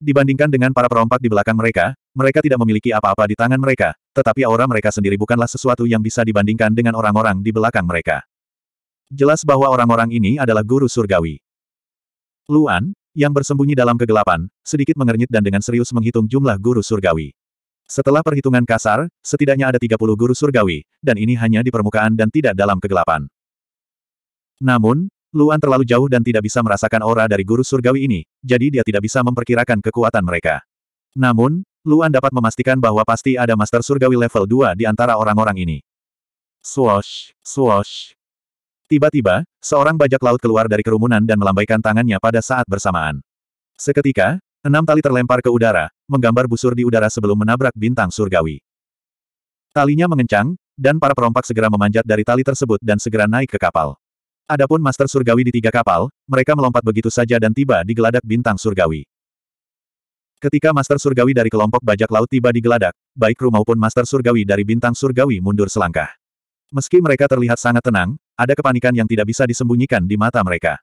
Dibandingkan dengan para perompak di belakang mereka, mereka tidak memiliki apa-apa di tangan mereka, tetapi aura mereka sendiri bukanlah sesuatu yang bisa dibandingkan dengan orang-orang di belakang mereka. Jelas bahwa orang-orang ini adalah guru surgawi. Luan, yang bersembunyi dalam kegelapan, sedikit mengernyit dan dengan serius menghitung jumlah guru surgawi. Setelah perhitungan kasar, setidaknya ada 30 guru surgawi, dan ini hanya di permukaan dan tidak dalam kegelapan. Namun, Luan terlalu jauh dan tidak bisa merasakan aura dari guru surgawi ini, jadi dia tidak bisa memperkirakan kekuatan mereka. Namun, Luan dapat memastikan bahwa pasti ada Master Surgawi level 2 di antara orang-orang ini. Swash, swash. Tiba-tiba, seorang bajak laut keluar dari kerumunan dan melambaikan tangannya pada saat bersamaan. Seketika, enam tali terlempar ke udara, menggambar busur di udara sebelum menabrak bintang surgawi. Talinya mengencang, dan para perompak segera memanjat dari tali tersebut dan segera naik ke kapal. Adapun Master Surgawi di tiga kapal, mereka melompat begitu saja dan tiba di geladak bintang surgawi. Ketika Master Surgawi dari kelompok bajak laut tiba di geladak, baik kru maupun Master Surgawi dari bintang Surgawi mundur selangkah. Meski mereka terlihat sangat tenang, ada kepanikan yang tidak bisa disembunyikan di mata mereka.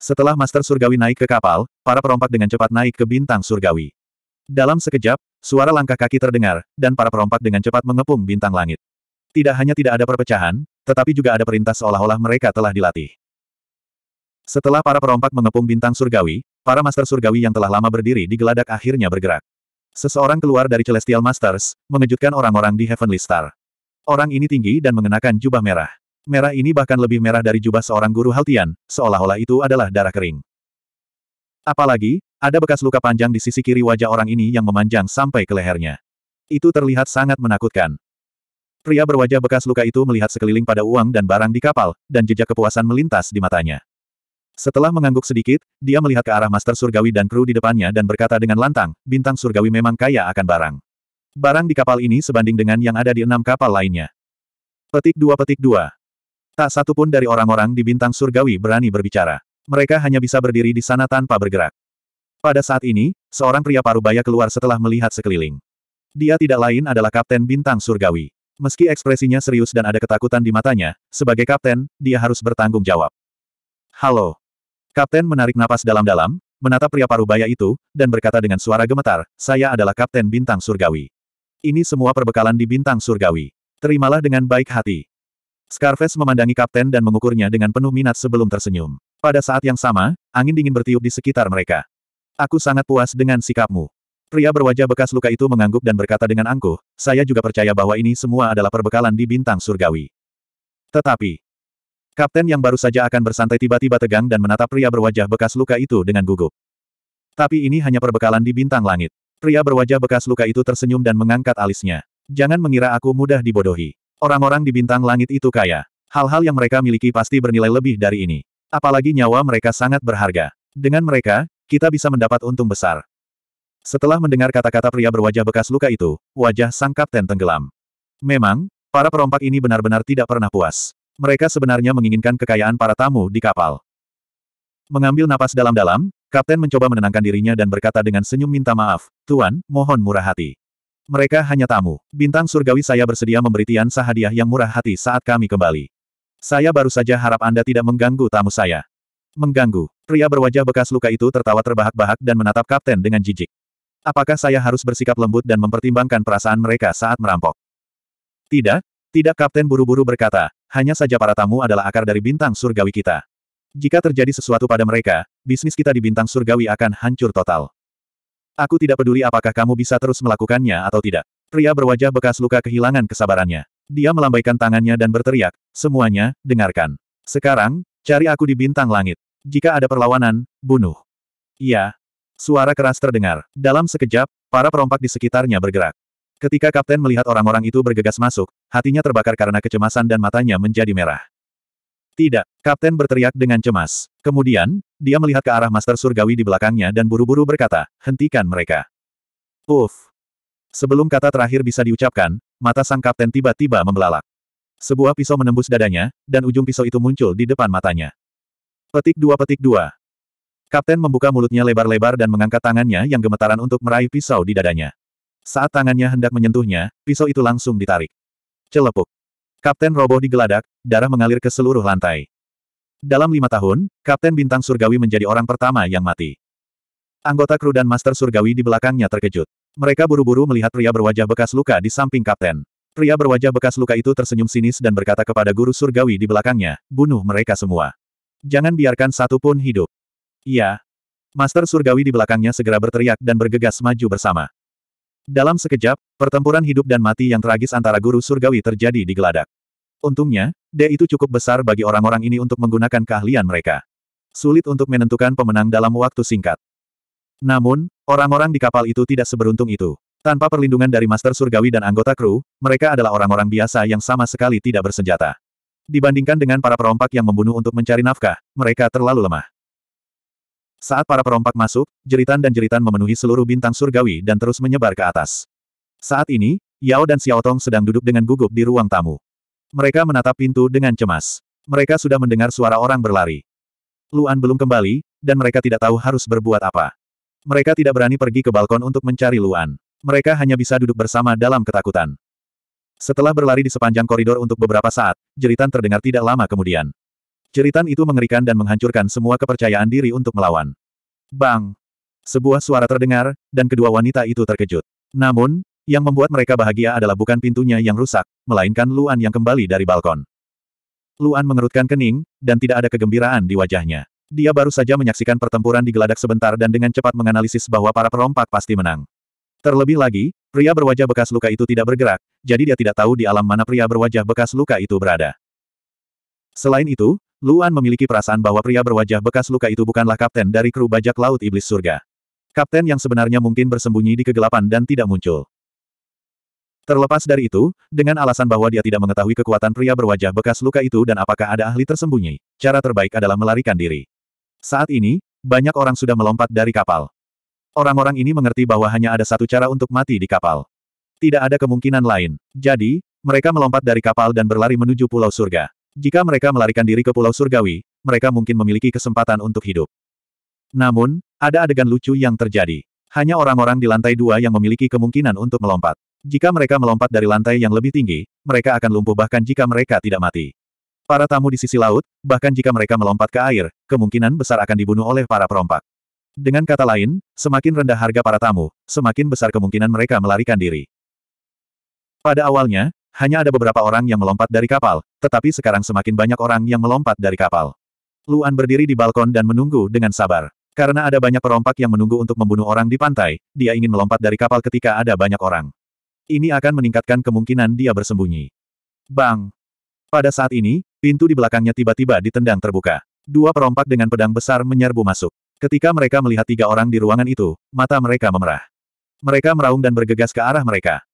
Setelah Master Surgawi naik ke kapal, para perompak dengan cepat naik ke bintang Surgawi. Dalam sekejap, suara langkah kaki terdengar, dan para perompak dengan cepat mengepung bintang langit. Tidak hanya tidak ada perpecahan, tetapi juga ada perintah seolah-olah mereka telah dilatih. Setelah para perompak mengepung bintang surgawi, Para Master Surgawi yang telah lama berdiri di geladak akhirnya bergerak. Seseorang keluar dari Celestial Masters, mengejutkan orang-orang di Heavenly Star. Orang ini tinggi dan mengenakan jubah merah. Merah ini bahkan lebih merah dari jubah seorang guru Haltian, seolah-olah itu adalah darah kering. Apalagi, ada bekas luka panjang di sisi kiri wajah orang ini yang memanjang sampai ke lehernya. Itu terlihat sangat menakutkan. Pria berwajah bekas luka itu melihat sekeliling pada uang dan barang di kapal, dan jejak kepuasan melintas di matanya. Setelah mengangguk sedikit, dia melihat ke arah Master Surgawi dan kru di depannya dan berkata dengan lantang, bintang Surgawi memang kaya akan barang. Barang di kapal ini sebanding dengan yang ada di enam kapal lainnya. Petik dua petik dua. Tak satu pun dari orang-orang di bintang Surgawi berani berbicara. Mereka hanya bisa berdiri di sana tanpa bergerak. Pada saat ini, seorang pria paruh baya keluar setelah melihat sekeliling. Dia tidak lain adalah Kapten Bintang Surgawi. Meski ekspresinya serius dan ada ketakutan di matanya, sebagai kapten, dia harus bertanggung jawab. Halo, Kapten menarik napas dalam-dalam, menatap pria parubaya itu, dan berkata dengan suara gemetar, saya adalah Kapten Bintang Surgawi. Ini semua perbekalan di Bintang Surgawi. Terimalah dengan baik hati. Scarface memandangi Kapten dan mengukurnya dengan penuh minat sebelum tersenyum. Pada saat yang sama, angin dingin bertiup di sekitar mereka. Aku sangat puas dengan sikapmu. Pria berwajah bekas luka itu mengangguk dan berkata dengan angkuh, saya juga percaya bahwa ini semua adalah perbekalan di Bintang Surgawi. Tetapi, Kapten yang baru saja akan bersantai tiba-tiba tegang dan menatap pria berwajah bekas luka itu dengan gugup. Tapi ini hanya perbekalan di bintang langit. Pria berwajah bekas luka itu tersenyum dan mengangkat alisnya. Jangan mengira aku mudah dibodohi. Orang-orang di bintang langit itu kaya. Hal-hal yang mereka miliki pasti bernilai lebih dari ini. Apalagi nyawa mereka sangat berharga. Dengan mereka, kita bisa mendapat untung besar. Setelah mendengar kata-kata pria berwajah bekas luka itu, wajah sang kapten tenggelam. Memang, para perompak ini benar-benar tidak pernah puas. Mereka sebenarnya menginginkan kekayaan para tamu di kapal. Mengambil napas dalam-dalam, Kapten mencoba menenangkan dirinya dan berkata dengan senyum minta maaf, Tuan, mohon murah hati. Mereka hanya tamu. Bintang surgawi saya bersedia memberi tian sahadiah yang murah hati saat kami kembali. Saya baru saja harap Anda tidak mengganggu tamu saya. Mengganggu. Pria berwajah bekas luka itu tertawa terbahak-bahak dan menatap kapten dengan jijik. Apakah saya harus bersikap lembut dan mempertimbangkan perasaan mereka saat merampok? Tidak, tidak kapten buru-buru berkata, hanya saja para tamu adalah akar dari bintang surgawi kita. Jika terjadi sesuatu pada mereka, bisnis kita di bintang surgawi akan hancur total. Aku tidak peduli apakah kamu bisa terus melakukannya atau tidak. Pria berwajah bekas luka kehilangan kesabarannya. Dia melambaikan tangannya dan berteriak, semuanya, dengarkan. Sekarang, cari aku di bintang langit. Jika ada perlawanan, bunuh. Iya. Suara keras terdengar. Dalam sekejap, para perompak di sekitarnya bergerak. Ketika kapten melihat orang-orang itu bergegas masuk, hatinya terbakar karena kecemasan dan matanya menjadi merah. Tidak, kapten berteriak dengan cemas. Kemudian, dia melihat ke arah Master Surgawi di belakangnya dan buru-buru berkata, hentikan mereka. Uff. Sebelum kata terakhir bisa diucapkan, mata sang kapten tiba-tiba membelalak. Sebuah pisau menembus dadanya, dan ujung pisau itu muncul di depan matanya. Petik dua petik dua. Kapten membuka mulutnya lebar-lebar dan mengangkat tangannya yang gemetaran untuk meraih pisau di dadanya. Saat tangannya hendak menyentuhnya, pisau itu langsung ditarik. Celepuk. Kapten roboh digeladak, darah mengalir ke seluruh lantai. Dalam lima tahun, Kapten Bintang Surgawi menjadi orang pertama yang mati. Anggota kru dan Master Surgawi di belakangnya terkejut. Mereka buru-buru melihat pria berwajah bekas luka di samping Kapten. Pria berwajah bekas luka itu tersenyum sinis dan berkata kepada guru Surgawi di belakangnya, bunuh mereka semua. Jangan biarkan satu pun hidup. Iya. Master Surgawi di belakangnya segera berteriak dan bergegas maju bersama. Dalam sekejap, pertempuran hidup dan mati yang tragis antara guru surgawi terjadi di geladak. Untungnya, D itu cukup besar bagi orang-orang ini untuk menggunakan keahlian mereka. Sulit untuk menentukan pemenang dalam waktu singkat. Namun, orang-orang di kapal itu tidak seberuntung itu. Tanpa perlindungan dari Master Surgawi dan anggota kru, mereka adalah orang-orang biasa yang sama sekali tidak bersenjata. Dibandingkan dengan para perompak yang membunuh untuk mencari nafkah, mereka terlalu lemah. Saat para perompak masuk, jeritan dan jeritan memenuhi seluruh bintang surgawi dan terus menyebar ke atas. Saat ini, Yao dan Xiao Tong sedang duduk dengan gugup di ruang tamu. Mereka menatap pintu dengan cemas. Mereka sudah mendengar suara orang berlari. Luan belum kembali, dan mereka tidak tahu harus berbuat apa. Mereka tidak berani pergi ke balkon untuk mencari Luan. Mereka hanya bisa duduk bersama dalam ketakutan. Setelah berlari di sepanjang koridor untuk beberapa saat, jeritan terdengar tidak lama kemudian. Ceritan itu mengerikan dan menghancurkan semua kepercayaan diri untuk melawan. Bang! Sebuah suara terdengar, dan kedua wanita itu terkejut. Namun, yang membuat mereka bahagia adalah bukan pintunya yang rusak, melainkan Luan yang kembali dari balkon. Luan mengerutkan kening, dan tidak ada kegembiraan di wajahnya. Dia baru saja menyaksikan pertempuran di geladak sebentar dan dengan cepat menganalisis bahwa para perompak pasti menang. Terlebih lagi, pria berwajah bekas luka itu tidak bergerak, jadi dia tidak tahu di alam mana pria berwajah bekas luka itu berada. Selain itu, Luan memiliki perasaan bahwa pria berwajah bekas luka itu bukanlah kapten dari kru bajak laut iblis surga. Kapten yang sebenarnya mungkin bersembunyi di kegelapan dan tidak muncul. Terlepas dari itu, dengan alasan bahwa dia tidak mengetahui kekuatan pria berwajah bekas luka itu dan apakah ada ahli tersembunyi, cara terbaik adalah melarikan diri. Saat ini, banyak orang sudah melompat dari kapal. Orang-orang ini mengerti bahwa hanya ada satu cara untuk mati di kapal. Tidak ada kemungkinan lain. Jadi, mereka melompat dari kapal dan berlari menuju Pulau Surga. Jika mereka melarikan diri ke Pulau Surgawi, mereka mungkin memiliki kesempatan untuk hidup. Namun, ada adegan lucu yang terjadi. Hanya orang-orang di lantai dua yang memiliki kemungkinan untuk melompat. Jika mereka melompat dari lantai yang lebih tinggi, mereka akan lumpuh bahkan jika mereka tidak mati. Para tamu di sisi laut, bahkan jika mereka melompat ke air, kemungkinan besar akan dibunuh oleh para perompak. Dengan kata lain, semakin rendah harga para tamu, semakin besar kemungkinan mereka melarikan diri. Pada awalnya, hanya ada beberapa orang yang melompat dari kapal, tetapi sekarang semakin banyak orang yang melompat dari kapal. Luan berdiri di balkon dan menunggu dengan sabar. Karena ada banyak perompak yang menunggu untuk membunuh orang di pantai, dia ingin melompat dari kapal ketika ada banyak orang. Ini akan meningkatkan kemungkinan dia bersembunyi. Bang! Pada saat ini, pintu di belakangnya tiba-tiba ditendang terbuka. Dua perompak dengan pedang besar menyerbu masuk. Ketika mereka melihat tiga orang di ruangan itu, mata mereka memerah. Mereka meraung dan bergegas ke arah mereka.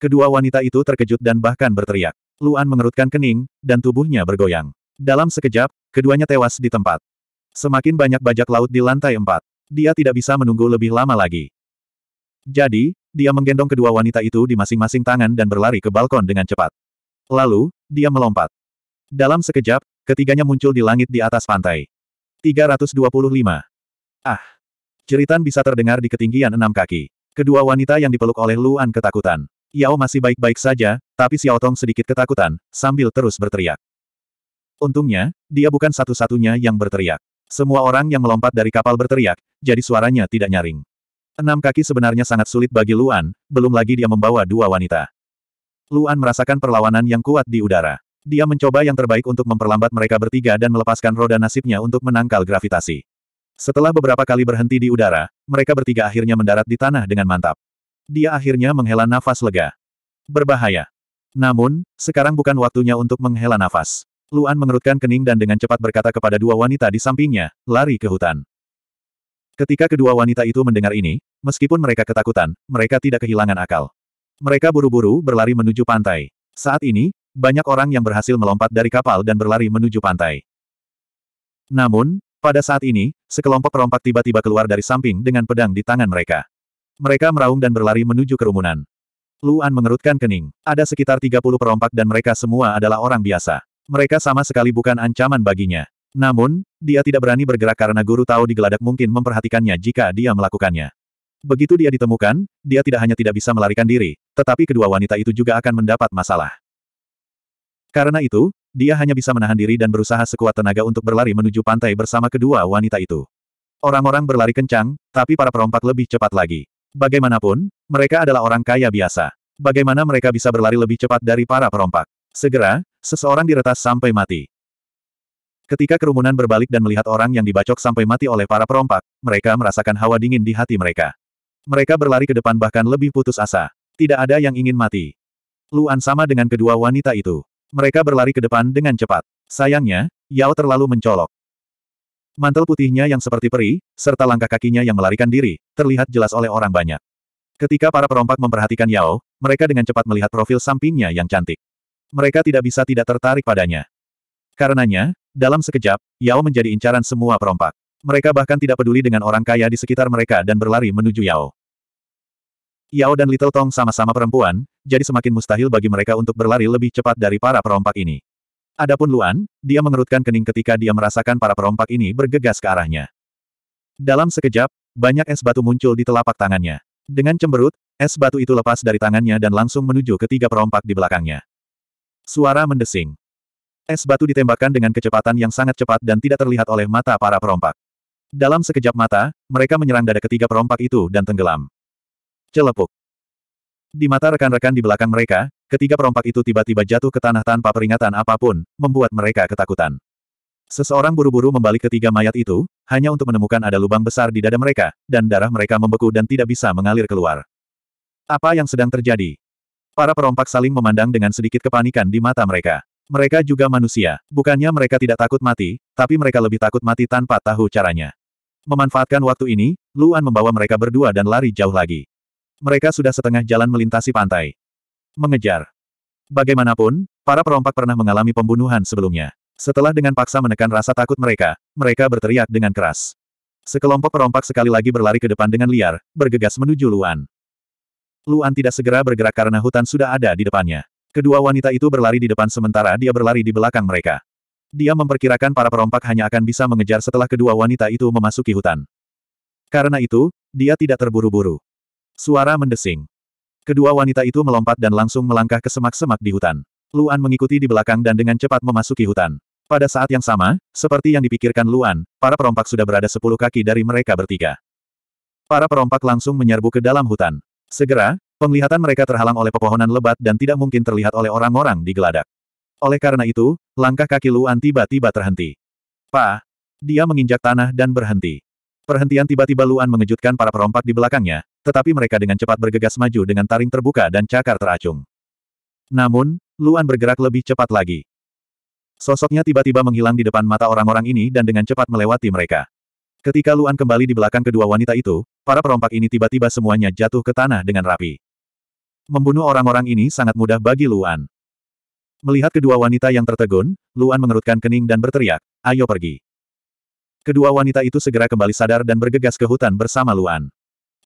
Kedua wanita itu terkejut dan bahkan berteriak. Luan mengerutkan kening, dan tubuhnya bergoyang. Dalam sekejap, keduanya tewas di tempat. Semakin banyak bajak laut di lantai empat. Dia tidak bisa menunggu lebih lama lagi. Jadi, dia menggendong kedua wanita itu di masing-masing tangan dan berlari ke balkon dengan cepat. Lalu, dia melompat. Dalam sekejap, ketiganya muncul di langit di atas pantai. 325. Ah! Ceritan bisa terdengar di ketinggian enam kaki. Kedua wanita yang dipeluk oleh Luan ketakutan. Yao masih baik-baik saja, tapi Xiao Tong sedikit ketakutan, sambil terus berteriak. Untungnya, dia bukan satu-satunya yang berteriak. Semua orang yang melompat dari kapal berteriak, jadi suaranya tidak nyaring. Enam kaki sebenarnya sangat sulit bagi Luan, belum lagi dia membawa dua wanita. Luan merasakan perlawanan yang kuat di udara. Dia mencoba yang terbaik untuk memperlambat mereka bertiga dan melepaskan roda nasibnya untuk menangkal gravitasi. Setelah beberapa kali berhenti di udara, mereka bertiga akhirnya mendarat di tanah dengan mantap. Dia akhirnya menghela nafas lega. Berbahaya. Namun, sekarang bukan waktunya untuk menghela nafas. Luan mengerutkan kening dan dengan cepat berkata kepada dua wanita di sampingnya, lari ke hutan. Ketika kedua wanita itu mendengar ini, meskipun mereka ketakutan, mereka tidak kehilangan akal. Mereka buru-buru berlari menuju pantai. Saat ini, banyak orang yang berhasil melompat dari kapal dan berlari menuju pantai. Namun, pada saat ini, sekelompok perompak tiba-tiba keluar dari samping dengan pedang di tangan mereka. Mereka meraung dan berlari menuju kerumunan. Luan mengerutkan kening. Ada sekitar 30 perompak dan mereka semua adalah orang biasa. Mereka sama sekali bukan ancaman baginya. Namun, dia tidak berani bergerak karena guru tahu di geladak mungkin memperhatikannya jika dia melakukannya. Begitu dia ditemukan, dia tidak hanya tidak bisa melarikan diri, tetapi kedua wanita itu juga akan mendapat masalah. Karena itu, dia hanya bisa menahan diri dan berusaha sekuat tenaga untuk berlari menuju pantai bersama kedua wanita itu. Orang-orang berlari kencang, tapi para perompak lebih cepat lagi. Bagaimanapun, mereka adalah orang kaya biasa. Bagaimana mereka bisa berlari lebih cepat dari para perompak? Segera, seseorang diretas sampai mati. Ketika kerumunan berbalik dan melihat orang yang dibacok sampai mati oleh para perompak, mereka merasakan hawa dingin di hati mereka. Mereka berlari ke depan bahkan lebih putus asa. Tidak ada yang ingin mati. Luan sama dengan kedua wanita itu. Mereka berlari ke depan dengan cepat. Sayangnya, Yao terlalu mencolok. Mantel putihnya yang seperti peri, serta langkah kakinya yang melarikan diri, terlihat jelas oleh orang banyak. Ketika para perompak memperhatikan Yao, mereka dengan cepat melihat profil sampingnya yang cantik. Mereka tidak bisa tidak tertarik padanya. Karenanya, dalam sekejap, Yao menjadi incaran semua perompak. Mereka bahkan tidak peduli dengan orang kaya di sekitar mereka dan berlari menuju Yao. Yao dan Little Tong sama-sama perempuan, jadi semakin mustahil bagi mereka untuk berlari lebih cepat dari para perompak ini. Adapun Luan, dia mengerutkan kening ketika dia merasakan para perompak ini bergegas ke arahnya. Dalam sekejap, banyak es batu muncul di telapak tangannya. Dengan cemberut, es batu itu lepas dari tangannya dan langsung menuju ketiga perompak di belakangnya. Suara mendesing. Es batu ditembakkan dengan kecepatan yang sangat cepat dan tidak terlihat oleh mata para perompak. Dalam sekejap mata, mereka menyerang dada ketiga perompak itu dan tenggelam. Celepuk. Di mata rekan-rekan di belakang mereka, Ketiga perompak itu tiba-tiba jatuh ke tanah tanpa peringatan apapun, membuat mereka ketakutan. Seseorang buru-buru membalik ketiga mayat itu, hanya untuk menemukan ada lubang besar di dada mereka, dan darah mereka membeku dan tidak bisa mengalir keluar. Apa yang sedang terjadi? Para perompak saling memandang dengan sedikit kepanikan di mata mereka. Mereka juga manusia, bukannya mereka tidak takut mati, tapi mereka lebih takut mati tanpa tahu caranya. Memanfaatkan waktu ini, Luan membawa mereka berdua dan lari jauh lagi. Mereka sudah setengah jalan melintasi pantai. Mengejar. Bagaimanapun, para perompak pernah mengalami pembunuhan sebelumnya. Setelah dengan paksa menekan rasa takut mereka, mereka berteriak dengan keras. Sekelompok perompak sekali lagi berlari ke depan dengan liar, bergegas menuju Luan. Luan tidak segera bergerak karena hutan sudah ada di depannya. Kedua wanita itu berlari di depan sementara dia berlari di belakang mereka. Dia memperkirakan para perompak hanya akan bisa mengejar setelah kedua wanita itu memasuki hutan. Karena itu, dia tidak terburu-buru. Suara mendesing. Kedua wanita itu melompat dan langsung melangkah ke semak-semak di hutan. Luan mengikuti di belakang dan dengan cepat memasuki hutan. Pada saat yang sama, seperti yang dipikirkan Luan, para perompak sudah berada sepuluh kaki dari mereka bertiga. Para perompak langsung menyerbu ke dalam hutan. Segera, penglihatan mereka terhalang oleh pepohonan lebat dan tidak mungkin terlihat oleh orang-orang di geladak. Oleh karena itu, langkah kaki Luan tiba-tiba terhenti. Pa! Dia menginjak tanah dan berhenti. Perhentian tiba-tiba Luan mengejutkan para perompak di belakangnya, tetapi mereka dengan cepat bergegas maju dengan taring terbuka dan cakar teracung. Namun, Luan bergerak lebih cepat lagi. Sosoknya tiba-tiba menghilang di depan mata orang-orang ini dan dengan cepat melewati mereka. Ketika Luan kembali di belakang kedua wanita itu, para perompak ini tiba-tiba semuanya jatuh ke tanah dengan rapi. Membunuh orang-orang ini sangat mudah bagi Luan. Melihat kedua wanita yang tertegun, Luan mengerutkan kening dan berteriak, ayo pergi. Kedua wanita itu segera kembali sadar dan bergegas ke hutan bersama Luan.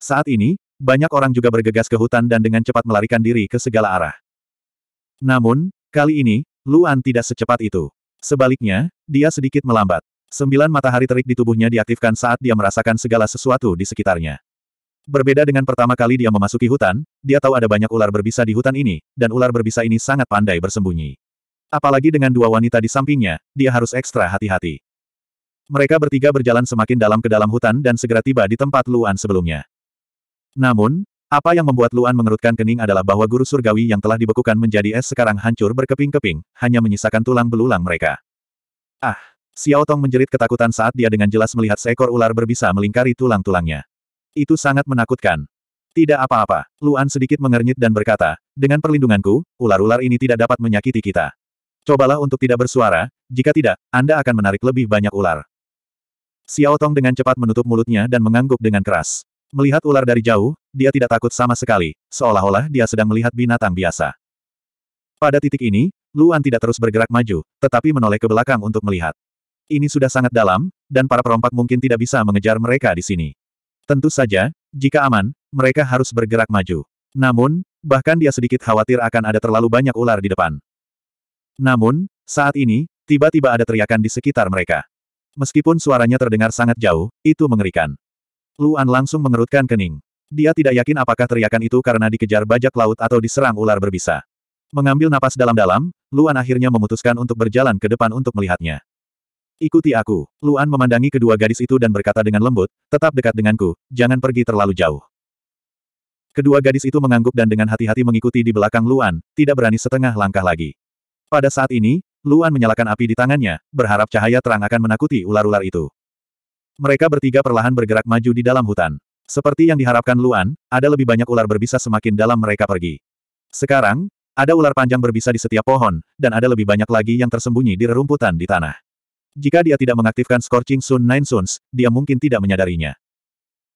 Saat ini, banyak orang juga bergegas ke hutan dan dengan cepat melarikan diri ke segala arah. Namun, kali ini, Luan tidak secepat itu. Sebaliknya, dia sedikit melambat. Sembilan matahari terik di tubuhnya diaktifkan saat dia merasakan segala sesuatu di sekitarnya. Berbeda dengan pertama kali dia memasuki hutan, dia tahu ada banyak ular berbisa di hutan ini, dan ular berbisa ini sangat pandai bersembunyi. Apalagi dengan dua wanita di sampingnya, dia harus ekstra hati-hati. Mereka bertiga berjalan semakin dalam ke dalam hutan dan segera tiba di tempat Luan sebelumnya. Namun, apa yang membuat Luan mengerutkan kening adalah bahwa guru surgawi yang telah dibekukan menjadi es sekarang hancur berkeping-keping, hanya menyisakan tulang belulang mereka. Ah! Xiao Tong menjerit ketakutan saat dia dengan jelas melihat seekor ular berbisa melingkari tulang-tulangnya. Itu sangat menakutkan. Tidak apa-apa, Luan sedikit mengernyit dan berkata, dengan perlindunganku, ular-ular ini tidak dapat menyakiti kita. Cobalah untuk tidak bersuara, jika tidak, Anda akan menarik lebih banyak ular. Xiao Tong dengan cepat menutup mulutnya dan mengangguk dengan keras. Melihat ular dari jauh, dia tidak takut sama sekali, seolah-olah dia sedang melihat binatang biasa. Pada titik ini, Luan tidak terus bergerak maju, tetapi menoleh ke belakang untuk melihat. Ini sudah sangat dalam, dan para perompak mungkin tidak bisa mengejar mereka di sini. Tentu saja, jika aman, mereka harus bergerak maju. Namun, bahkan dia sedikit khawatir akan ada terlalu banyak ular di depan. Namun, saat ini, tiba-tiba ada teriakan di sekitar mereka. Meskipun suaranya terdengar sangat jauh, itu mengerikan. Luan langsung mengerutkan kening. Dia tidak yakin apakah teriakan itu karena dikejar bajak laut atau diserang ular berbisa. Mengambil napas dalam-dalam, Luan akhirnya memutuskan untuk berjalan ke depan untuk melihatnya. Ikuti aku. Luan memandangi kedua gadis itu dan berkata dengan lembut, tetap dekat denganku, jangan pergi terlalu jauh. Kedua gadis itu mengangguk dan dengan hati-hati mengikuti di belakang Luan, tidak berani setengah langkah lagi. Pada saat ini, Luan menyalakan api di tangannya, berharap cahaya terang akan menakuti ular-ular itu. Mereka bertiga perlahan bergerak maju di dalam hutan. Seperti yang diharapkan Luan, ada lebih banyak ular berbisa semakin dalam mereka pergi. Sekarang, ada ular panjang berbisa di setiap pohon, dan ada lebih banyak lagi yang tersembunyi di rerumputan di tanah. Jika dia tidak mengaktifkan Scorching Sun Nine Suns, dia mungkin tidak menyadarinya.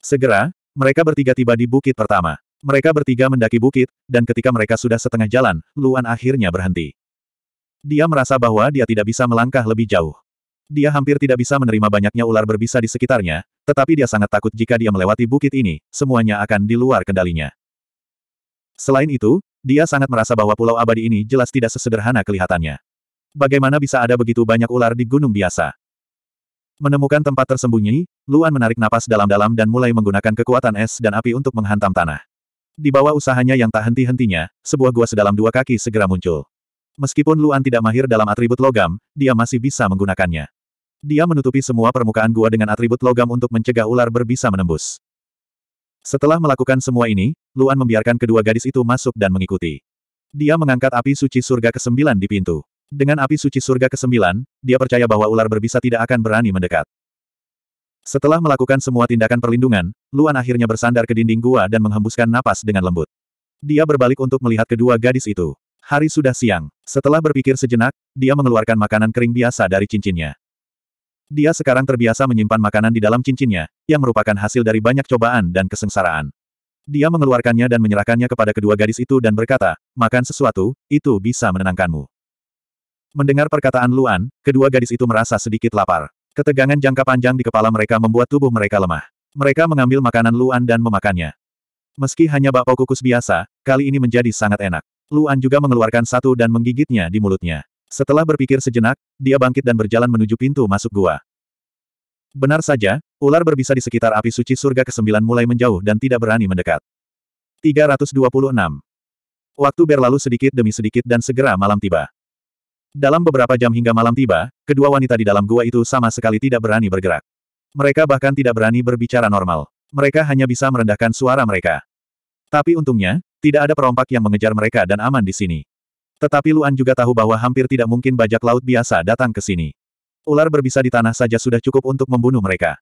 Segera, mereka bertiga tiba di bukit pertama. Mereka bertiga mendaki bukit, dan ketika mereka sudah setengah jalan, Luan akhirnya berhenti. Dia merasa bahwa dia tidak bisa melangkah lebih jauh. Dia hampir tidak bisa menerima banyaknya ular berbisa di sekitarnya, tetapi dia sangat takut jika dia melewati bukit ini, semuanya akan di luar kendalinya. Selain itu, dia sangat merasa bahwa pulau abadi ini jelas tidak sesederhana kelihatannya. Bagaimana bisa ada begitu banyak ular di gunung biasa? Menemukan tempat tersembunyi, Luan menarik napas dalam-dalam dan mulai menggunakan kekuatan es dan api untuk menghantam tanah. Di bawah usahanya yang tak henti-hentinya, sebuah gua sedalam dua kaki segera muncul. Meskipun Luan tidak mahir dalam atribut logam, dia masih bisa menggunakannya. Dia menutupi semua permukaan gua dengan atribut logam untuk mencegah ular berbisa menembus. Setelah melakukan semua ini, Luan membiarkan kedua gadis itu masuk dan mengikuti. Dia mengangkat api suci surga ke-9 di pintu. Dengan api suci surga ke-9, dia percaya bahwa ular berbisa tidak akan berani mendekat. Setelah melakukan semua tindakan perlindungan, Luan akhirnya bersandar ke dinding gua dan menghembuskan napas dengan lembut. Dia berbalik untuk melihat kedua gadis itu. Hari sudah siang. Setelah berpikir sejenak, dia mengeluarkan makanan kering biasa dari cincinnya. Dia sekarang terbiasa menyimpan makanan di dalam cincinnya, yang merupakan hasil dari banyak cobaan dan kesengsaraan. Dia mengeluarkannya dan menyerahkannya kepada kedua gadis itu dan berkata, makan sesuatu, itu bisa menenangkanmu. Mendengar perkataan Luan, kedua gadis itu merasa sedikit lapar. Ketegangan jangka panjang di kepala mereka membuat tubuh mereka lemah. Mereka mengambil makanan Luan dan memakannya. Meski hanya bakpao kukus biasa, kali ini menjadi sangat enak. Luan juga mengeluarkan satu dan menggigitnya di mulutnya. Setelah berpikir sejenak, dia bangkit dan berjalan menuju pintu masuk gua. Benar saja, ular berbisa di sekitar api suci surga ke-9 mulai menjauh dan tidak berani mendekat. 326. Waktu berlalu sedikit demi sedikit dan segera malam tiba. Dalam beberapa jam hingga malam tiba, kedua wanita di dalam gua itu sama sekali tidak berani bergerak. Mereka bahkan tidak berani berbicara normal. Mereka hanya bisa merendahkan suara mereka. Tapi untungnya, tidak ada perompak yang mengejar mereka dan aman di sini. Tetapi Luan juga tahu bahwa hampir tidak mungkin bajak laut biasa datang ke sini. Ular berbisa di tanah saja sudah cukup untuk membunuh mereka.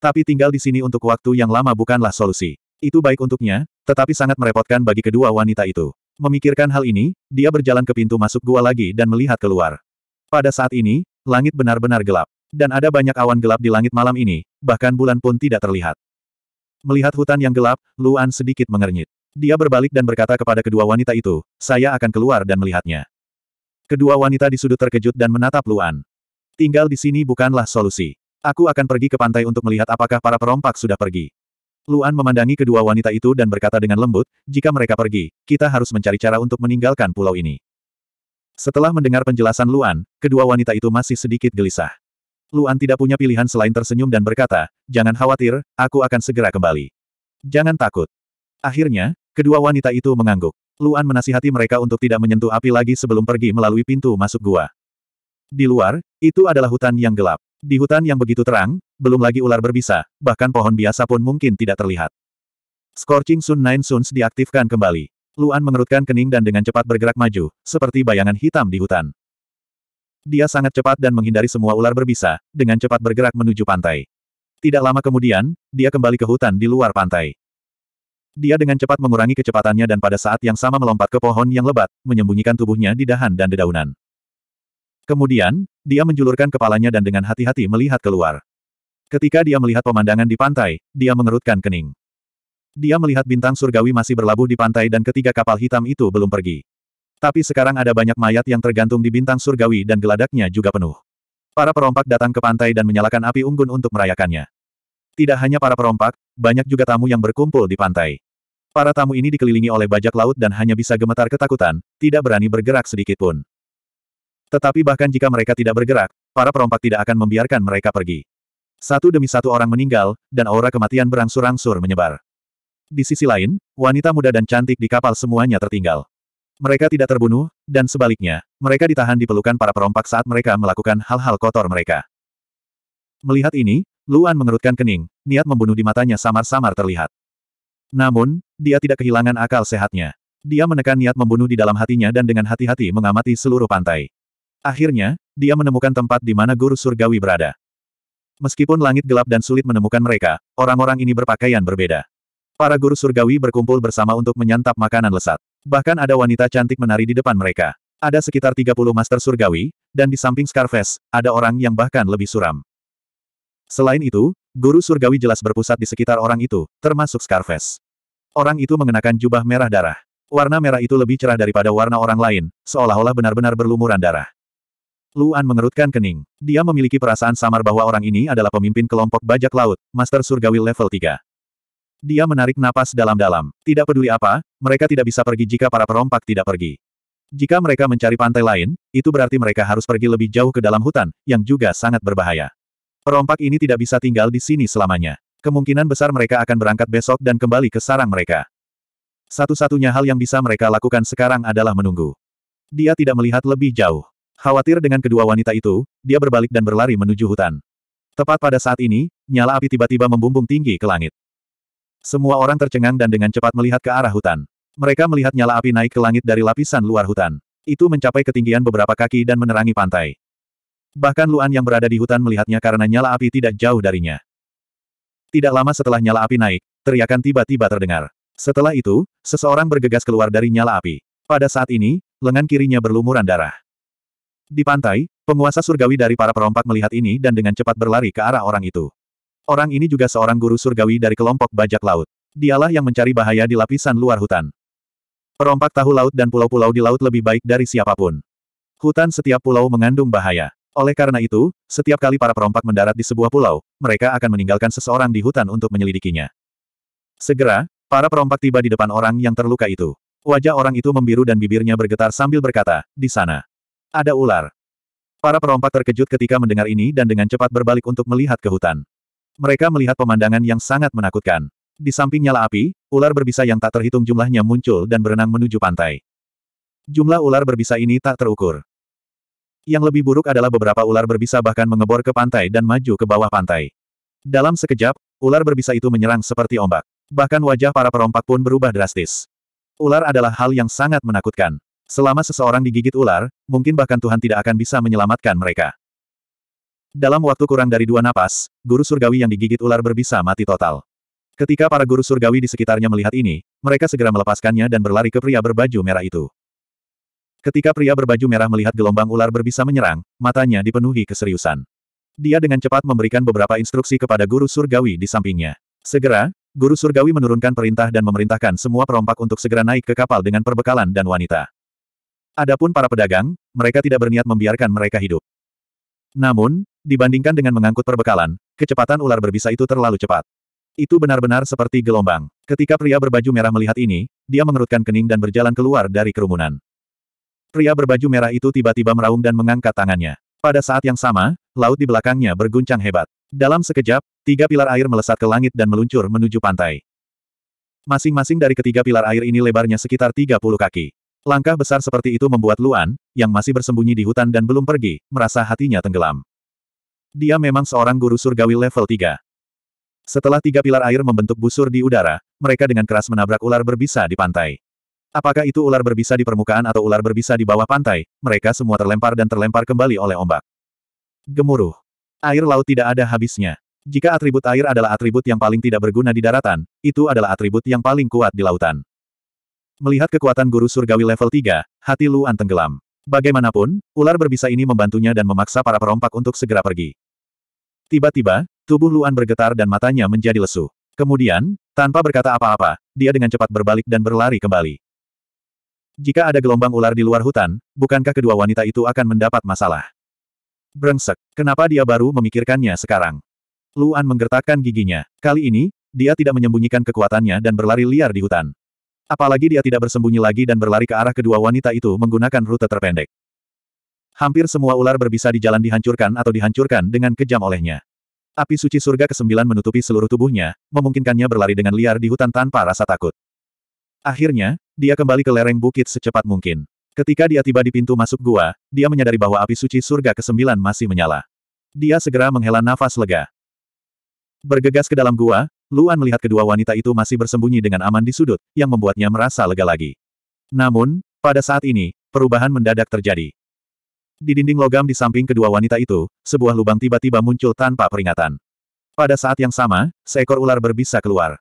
Tapi tinggal di sini untuk waktu yang lama bukanlah solusi. Itu baik untuknya, tetapi sangat merepotkan bagi kedua wanita itu. Memikirkan hal ini, dia berjalan ke pintu masuk gua lagi dan melihat keluar. Pada saat ini, langit benar-benar gelap. Dan ada banyak awan gelap di langit malam ini, bahkan bulan pun tidak terlihat. Melihat hutan yang gelap, Luan sedikit mengernyit. Dia berbalik dan berkata kepada kedua wanita itu, saya akan keluar dan melihatnya. Kedua wanita di sudut terkejut dan menatap Luan. Tinggal di sini bukanlah solusi. Aku akan pergi ke pantai untuk melihat apakah para perompak sudah pergi. Luan memandangi kedua wanita itu dan berkata dengan lembut, jika mereka pergi, kita harus mencari cara untuk meninggalkan pulau ini. Setelah mendengar penjelasan Luan, kedua wanita itu masih sedikit gelisah. Luan tidak punya pilihan selain tersenyum dan berkata, jangan khawatir, aku akan segera kembali. Jangan takut. Akhirnya, Kedua wanita itu mengangguk. Luan menasihati mereka untuk tidak menyentuh api lagi sebelum pergi melalui pintu masuk gua. Di luar, itu adalah hutan yang gelap. Di hutan yang begitu terang, belum lagi ular berbisa, bahkan pohon biasa pun mungkin tidak terlihat. Scorching Sun Nine Suns diaktifkan kembali. Luan mengerutkan kening dan dengan cepat bergerak maju, seperti bayangan hitam di hutan. Dia sangat cepat dan menghindari semua ular berbisa, dengan cepat bergerak menuju pantai. Tidak lama kemudian, dia kembali ke hutan di luar pantai. Dia dengan cepat mengurangi kecepatannya dan pada saat yang sama melompat ke pohon yang lebat, menyembunyikan tubuhnya di dahan dan dedaunan. Kemudian, dia menjulurkan kepalanya dan dengan hati-hati melihat keluar. Ketika dia melihat pemandangan di pantai, dia mengerutkan kening. Dia melihat bintang surgawi masih berlabuh di pantai dan ketiga kapal hitam itu belum pergi. Tapi sekarang ada banyak mayat yang tergantung di bintang surgawi dan geladaknya juga penuh. Para perompak datang ke pantai dan menyalakan api unggun untuk merayakannya. Tidak hanya para perompak, banyak juga tamu yang berkumpul di pantai. Para tamu ini dikelilingi oleh bajak laut dan hanya bisa gemetar ketakutan, tidak berani bergerak sedikit pun. Tetapi bahkan jika mereka tidak bergerak, para perompak tidak akan membiarkan mereka pergi. Satu demi satu orang meninggal, dan aura kematian berangsur-angsur menyebar. Di sisi lain, wanita muda dan cantik di kapal semuanya tertinggal. Mereka tidak terbunuh, dan sebaliknya, mereka ditahan di pelukan para perompak saat mereka melakukan hal-hal kotor mereka. Melihat ini, Luan mengerutkan kening, niat membunuh di matanya samar-samar terlihat. Namun, dia tidak kehilangan akal sehatnya. Dia menekan niat membunuh di dalam hatinya dan dengan hati-hati mengamati seluruh pantai. Akhirnya, dia menemukan tempat di mana guru surgawi berada. Meskipun langit gelap dan sulit menemukan mereka, orang-orang ini berpakaian berbeda. Para guru surgawi berkumpul bersama untuk menyantap makanan lesat. Bahkan ada wanita cantik menari di depan mereka. Ada sekitar 30 master surgawi, dan di samping Scarface, ada orang yang bahkan lebih suram. Selain itu, guru surgawi jelas berpusat di sekitar orang itu, termasuk Scarface. Orang itu mengenakan jubah merah darah. Warna merah itu lebih cerah daripada warna orang lain, seolah-olah benar-benar berlumuran darah. Luan mengerutkan kening. Dia memiliki perasaan samar bahwa orang ini adalah pemimpin kelompok bajak laut, Master Surgawi level 3. Dia menarik napas dalam-dalam. Tidak peduli apa, mereka tidak bisa pergi jika para perompak tidak pergi. Jika mereka mencari pantai lain, itu berarti mereka harus pergi lebih jauh ke dalam hutan, yang juga sangat berbahaya. Perompak ini tidak bisa tinggal di sini selamanya. Kemungkinan besar mereka akan berangkat besok dan kembali ke sarang mereka. Satu-satunya hal yang bisa mereka lakukan sekarang adalah menunggu. Dia tidak melihat lebih jauh. Khawatir dengan kedua wanita itu, dia berbalik dan berlari menuju hutan. Tepat pada saat ini, nyala api tiba-tiba membumbung tinggi ke langit. Semua orang tercengang dan dengan cepat melihat ke arah hutan. Mereka melihat nyala api naik ke langit dari lapisan luar hutan. Itu mencapai ketinggian beberapa kaki dan menerangi pantai. Bahkan Luan yang berada di hutan melihatnya karena nyala api tidak jauh darinya. Tidak lama setelah nyala api naik, teriakan tiba-tiba terdengar. Setelah itu, seseorang bergegas keluar dari nyala api. Pada saat ini, lengan kirinya berlumuran darah. Di pantai, penguasa surgawi dari para perompak melihat ini dan dengan cepat berlari ke arah orang itu. Orang ini juga seorang guru surgawi dari kelompok bajak laut. Dialah yang mencari bahaya di lapisan luar hutan. Perompak tahu laut dan pulau-pulau di laut lebih baik dari siapapun. Hutan setiap pulau mengandung bahaya. Oleh karena itu, setiap kali para perompak mendarat di sebuah pulau, mereka akan meninggalkan seseorang di hutan untuk menyelidikinya. Segera, para perompak tiba di depan orang yang terluka itu. Wajah orang itu membiru dan bibirnya bergetar sambil berkata, di sana. Ada ular. Para perompak terkejut ketika mendengar ini dan dengan cepat berbalik untuk melihat ke hutan. Mereka melihat pemandangan yang sangat menakutkan. Di samping nyala api, ular berbisa yang tak terhitung jumlahnya muncul dan berenang menuju pantai. Jumlah ular berbisa ini tak terukur. Yang lebih buruk adalah beberapa ular berbisa bahkan mengebor ke pantai dan maju ke bawah pantai. Dalam sekejap, ular berbisa itu menyerang seperti ombak. Bahkan wajah para perompak pun berubah drastis. Ular adalah hal yang sangat menakutkan. Selama seseorang digigit ular, mungkin bahkan Tuhan tidak akan bisa menyelamatkan mereka. Dalam waktu kurang dari dua napas, guru surgawi yang digigit ular berbisa mati total. Ketika para guru surgawi di sekitarnya melihat ini, mereka segera melepaskannya dan berlari ke pria berbaju merah itu. Ketika pria berbaju merah melihat gelombang ular berbisa menyerang, matanya dipenuhi keseriusan. Dia dengan cepat memberikan beberapa instruksi kepada guru surgawi di sampingnya. Segera, guru surgawi menurunkan perintah dan memerintahkan semua perompak untuk segera naik ke kapal dengan perbekalan dan wanita. Adapun para pedagang, mereka tidak berniat membiarkan mereka hidup. Namun, dibandingkan dengan mengangkut perbekalan, kecepatan ular berbisa itu terlalu cepat. Itu benar-benar seperti gelombang. Ketika pria berbaju merah melihat ini, dia mengerutkan kening dan berjalan keluar dari kerumunan. Pria berbaju merah itu tiba-tiba meraung dan mengangkat tangannya. Pada saat yang sama, laut di belakangnya berguncang hebat. Dalam sekejap, tiga pilar air melesat ke langit dan meluncur menuju pantai. Masing-masing dari ketiga pilar air ini lebarnya sekitar 30 kaki. Langkah besar seperti itu membuat Luan, yang masih bersembunyi di hutan dan belum pergi, merasa hatinya tenggelam. Dia memang seorang guru surgawi level 3. Setelah tiga pilar air membentuk busur di udara, mereka dengan keras menabrak ular berbisa di pantai. Apakah itu ular berbisa di permukaan atau ular berbisa di bawah pantai, mereka semua terlempar dan terlempar kembali oleh ombak. Gemuruh. Air laut tidak ada habisnya. Jika atribut air adalah atribut yang paling tidak berguna di daratan, itu adalah atribut yang paling kuat di lautan. Melihat kekuatan guru surgawi level 3, hati Luan tenggelam. Bagaimanapun, ular berbisa ini membantunya dan memaksa para perompak untuk segera pergi. Tiba-tiba, tubuh Luan bergetar dan matanya menjadi lesu. Kemudian, tanpa berkata apa-apa, dia dengan cepat berbalik dan berlari kembali. Jika ada gelombang ular di luar hutan, bukankah kedua wanita itu akan mendapat masalah? Brengsek, kenapa dia baru memikirkannya sekarang? Luan menggertakkan giginya. Kali ini, dia tidak menyembunyikan kekuatannya dan berlari liar di hutan. Apalagi dia tidak bersembunyi lagi dan berlari ke arah kedua wanita itu menggunakan rute terpendek. Hampir semua ular berbisa di jalan dihancurkan atau dihancurkan dengan kejam olehnya. Api suci surga ke-9 menutupi seluruh tubuhnya, memungkinkannya berlari dengan liar di hutan tanpa rasa takut. Akhirnya, dia kembali ke lereng bukit secepat mungkin. Ketika dia tiba di pintu masuk gua, dia menyadari bahwa api suci surga ke-9 masih menyala. Dia segera menghela nafas lega. Bergegas ke dalam gua, Luan melihat kedua wanita itu masih bersembunyi dengan aman di sudut, yang membuatnya merasa lega lagi. Namun, pada saat ini, perubahan mendadak terjadi. Di dinding logam di samping kedua wanita itu, sebuah lubang tiba-tiba muncul tanpa peringatan. Pada saat yang sama, seekor ular berbisa keluar.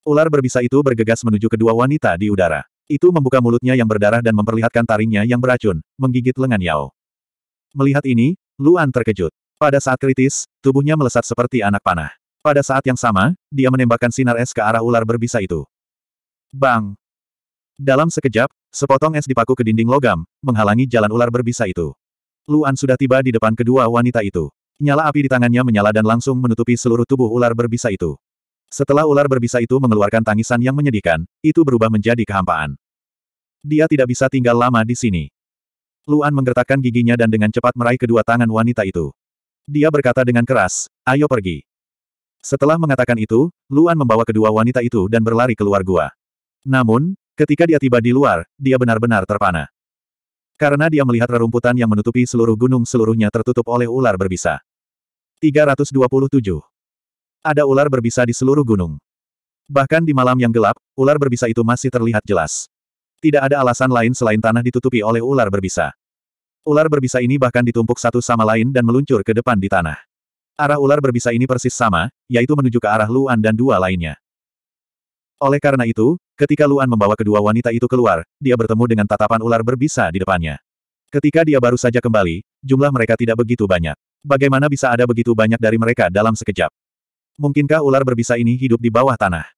Ular berbisa itu bergegas menuju kedua wanita di udara. Itu membuka mulutnya yang berdarah dan memperlihatkan taringnya yang beracun, menggigit lengan Yao. Melihat ini, Luan terkejut. Pada saat kritis, tubuhnya melesat seperti anak panah. Pada saat yang sama, dia menembakkan sinar es ke arah ular berbisa itu. Bang! Dalam sekejap, sepotong es dipaku ke dinding logam, menghalangi jalan ular berbisa itu. Luan sudah tiba di depan kedua wanita itu. Nyala api di tangannya menyala dan langsung menutupi seluruh tubuh ular berbisa itu. Setelah ular berbisa itu mengeluarkan tangisan yang menyedihkan, itu berubah menjadi kehampaan. Dia tidak bisa tinggal lama di sini. Luan menggertakkan giginya dan dengan cepat meraih kedua tangan wanita itu. Dia berkata dengan keras, ayo pergi. Setelah mengatakan itu, Luan membawa kedua wanita itu dan berlari keluar gua. Namun, ketika dia tiba di luar, dia benar-benar terpana. Karena dia melihat rerumputan yang menutupi seluruh gunung seluruhnya tertutup oleh ular berbisa. 327 ada ular berbisa di seluruh gunung. Bahkan di malam yang gelap, ular berbisa itu masih terlihat jelas. Tidak ada alasan lain selain tanah ditutupi oleh ular berbisa. Ular berbisa ini bahkan ditumpuk satu sama lain dan meluncur ke depan di tanah. Arah ular berbisa ini persis sama, yaitu menuju ke arah Luan dan dua lainnya. Oleh karena itu, ketika Luan membawa kedua wanita itu keluar, dia bertemu dengan tatapan ular berbisa di depannya. Ketika dia baru saja kembali, jumlah mereka tidak begitu banyak. Bagaimana bisa ada begitu banyak dari mereka dalam sekejap? mungkinkah ular berbisa ini hidup di bawah tanah?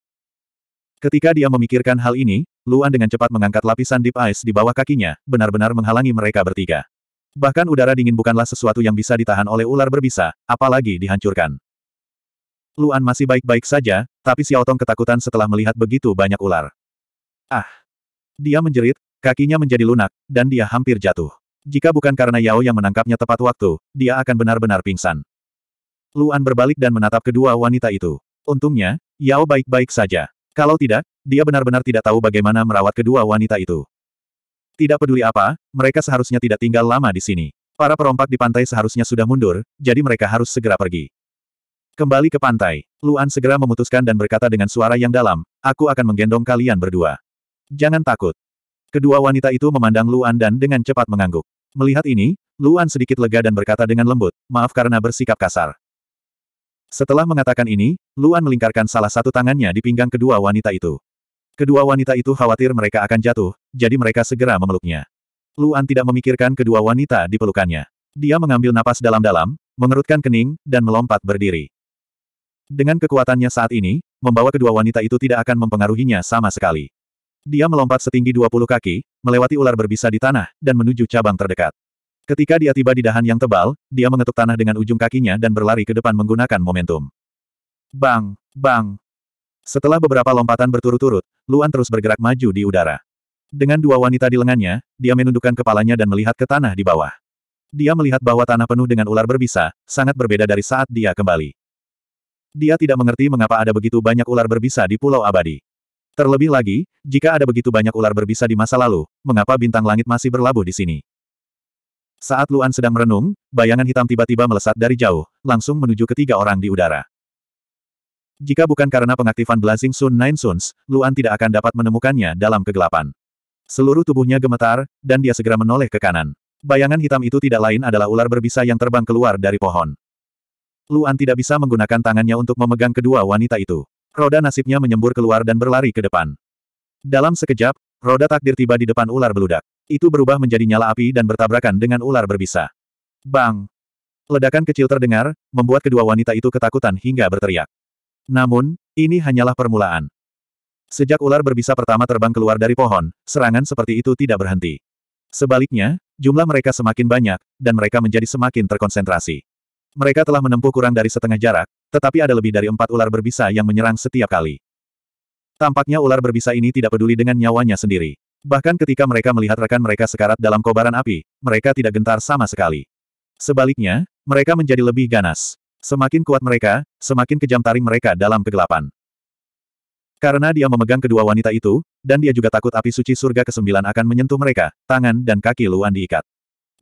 Ketika dia memikirkan hal ini, Luan dengan cepat mengangkat lapisan deep ice di bawah kakinya, benar-benar menghalangi mereka bertiga. Bahkan udara dingin bukanlah sesuatu yang bisa ditahan oleh ular berbisa, apalagi dihancurkan. Luan masih baik-baik saja, tapi Xiao Tong ketakutan setelah melihat begitu banyak ular. Ah! Dia menjerit, kakinya menjadi lunak, dan dia hampir jatuh. Jika bukan karena Yao yang menangkapnya tepat waktu, dia akan benar-benar pingsan. Luan berbalik dan menatap kedua wanita itu. Untungnya, Yao baik-baik saja. Kalau tidak, dia benar-benar tidak tahu bagaimana merawat kedua wanita itu. Tidak peduli apa, mereka seharusnya tidak tinggal lama di sini. Para perompak di pantai seharusnya sudah mundur, jadi mereka harus segera pergi. Kembali ke pantai, Luan segera memutuskan dan berkata dengan suara yang dalam, aku akan menggendong kalian berdua. Jangan takut. Kedua wanita itu memandang Luan dan dengan cepat mengangguk. Melihat ini, Luan sedikit lega dan berkata dengan lembut, maaf karena bersikap kasar. Setelah mengatakan ini, Luan melingkarkan salah satu tangannya di pinggang kedua wanita itu. Kedua wanita itu khawatir mereka akan jatuh, jadi mereka segera memeluknya. Luan tidak memikirkan kedua wanita di pelukannya. Dia mengambil napas dalam-dalam, mengerutkan kening, dan melompat berdiri. Dengan kekuatannya saat ini, membawa kedua wanita itu tidak akan mempengaruhinya sama sekali. Dia melompat setinggi 20 kaki, melewati ular berbisa di tanah, dan menuju cabang terdekat. Ketika dia tiba di dahan yang tebal, dia mengetuk tanah dengan ujung kakinya dan berlari ke depan menggunakan momentum. Bang! Bang! Setelah beberapa lompatan berturut-turut, Luan terus bergerak maju di udara. Dengan dua wanita di lengannya, dia menundukkan kepalanya dan melihat ke tanah di bawah. Dia melihat bahwa tanah penuh dengan ular berbisa, sangat berbeda dari saat dia kembali. Dia tidak mengerti mengapa ada begitu banyak ular berbisa di Pulau Abadi. Terlebih lagi, jika ada begitu banyak ular berbisa di masa lalu, mengapa bintang langit masih berlabuh di sini? Saat Luan sedang merenung, bayangan hitam tiba-tiba melesat dari jauh, langsung menuju ketiga orang di udara. Jika bukan karena pengaktifan Blazing Sun Nine Suns, Luan tidak akan dapat menemukannya dalam kegelapan. Seluruh tubuhnya gemetar, dan dia segera menoleh ke kanan. Bayangan hitam itu tidak lain adalah ular berbisa yang terbang keluar dari pohon. Luan tidak bisa menggunakan tangannya untuk memegang kedua wanita itu. Roda nasibnya menyembur keluar dan berlari ke depan. Dalam sekejap, Roda takdir tiba di depan ular beludak. Itu berubah menjadi nyala api dan bertabrakan dengan ular berbisa. Bang! Ledakan kecil terdengar, membuat kedua wanita itu ketakutan hingga berteriak. Namun, ini hanyalah permulaan. Sejak ular berbisa pertama terbang keluar dari pohon, serangan seperti itu tidak berhenti. Sebaliknya, jumlah mereka semakin banyak, dan mereka menjadi semakin terkonsentrasi. Mereka telah menempuh kurang dari setengah jarak, tetapi ada lebih dari empat ular berbisa yang menyerang setiap kali. Tampaknya ular berbisa ini tidak peduli dengan nyawanya sendiri. Bahkan ketika mereka melihat rekan mereka sekarat dalam kobaran api, mereka tidak gentar sama sekali. Sebaliknya, mereka menjadi lebih ganas. Semakin kuat mereka, semakin kejam taring mereka dalam kegelapan. Karena dia memegang kedua wanita itu, dan dia juga takut api suci surga kesembilan akan menyentuh mereka, tangan dan kaki Luan diikat.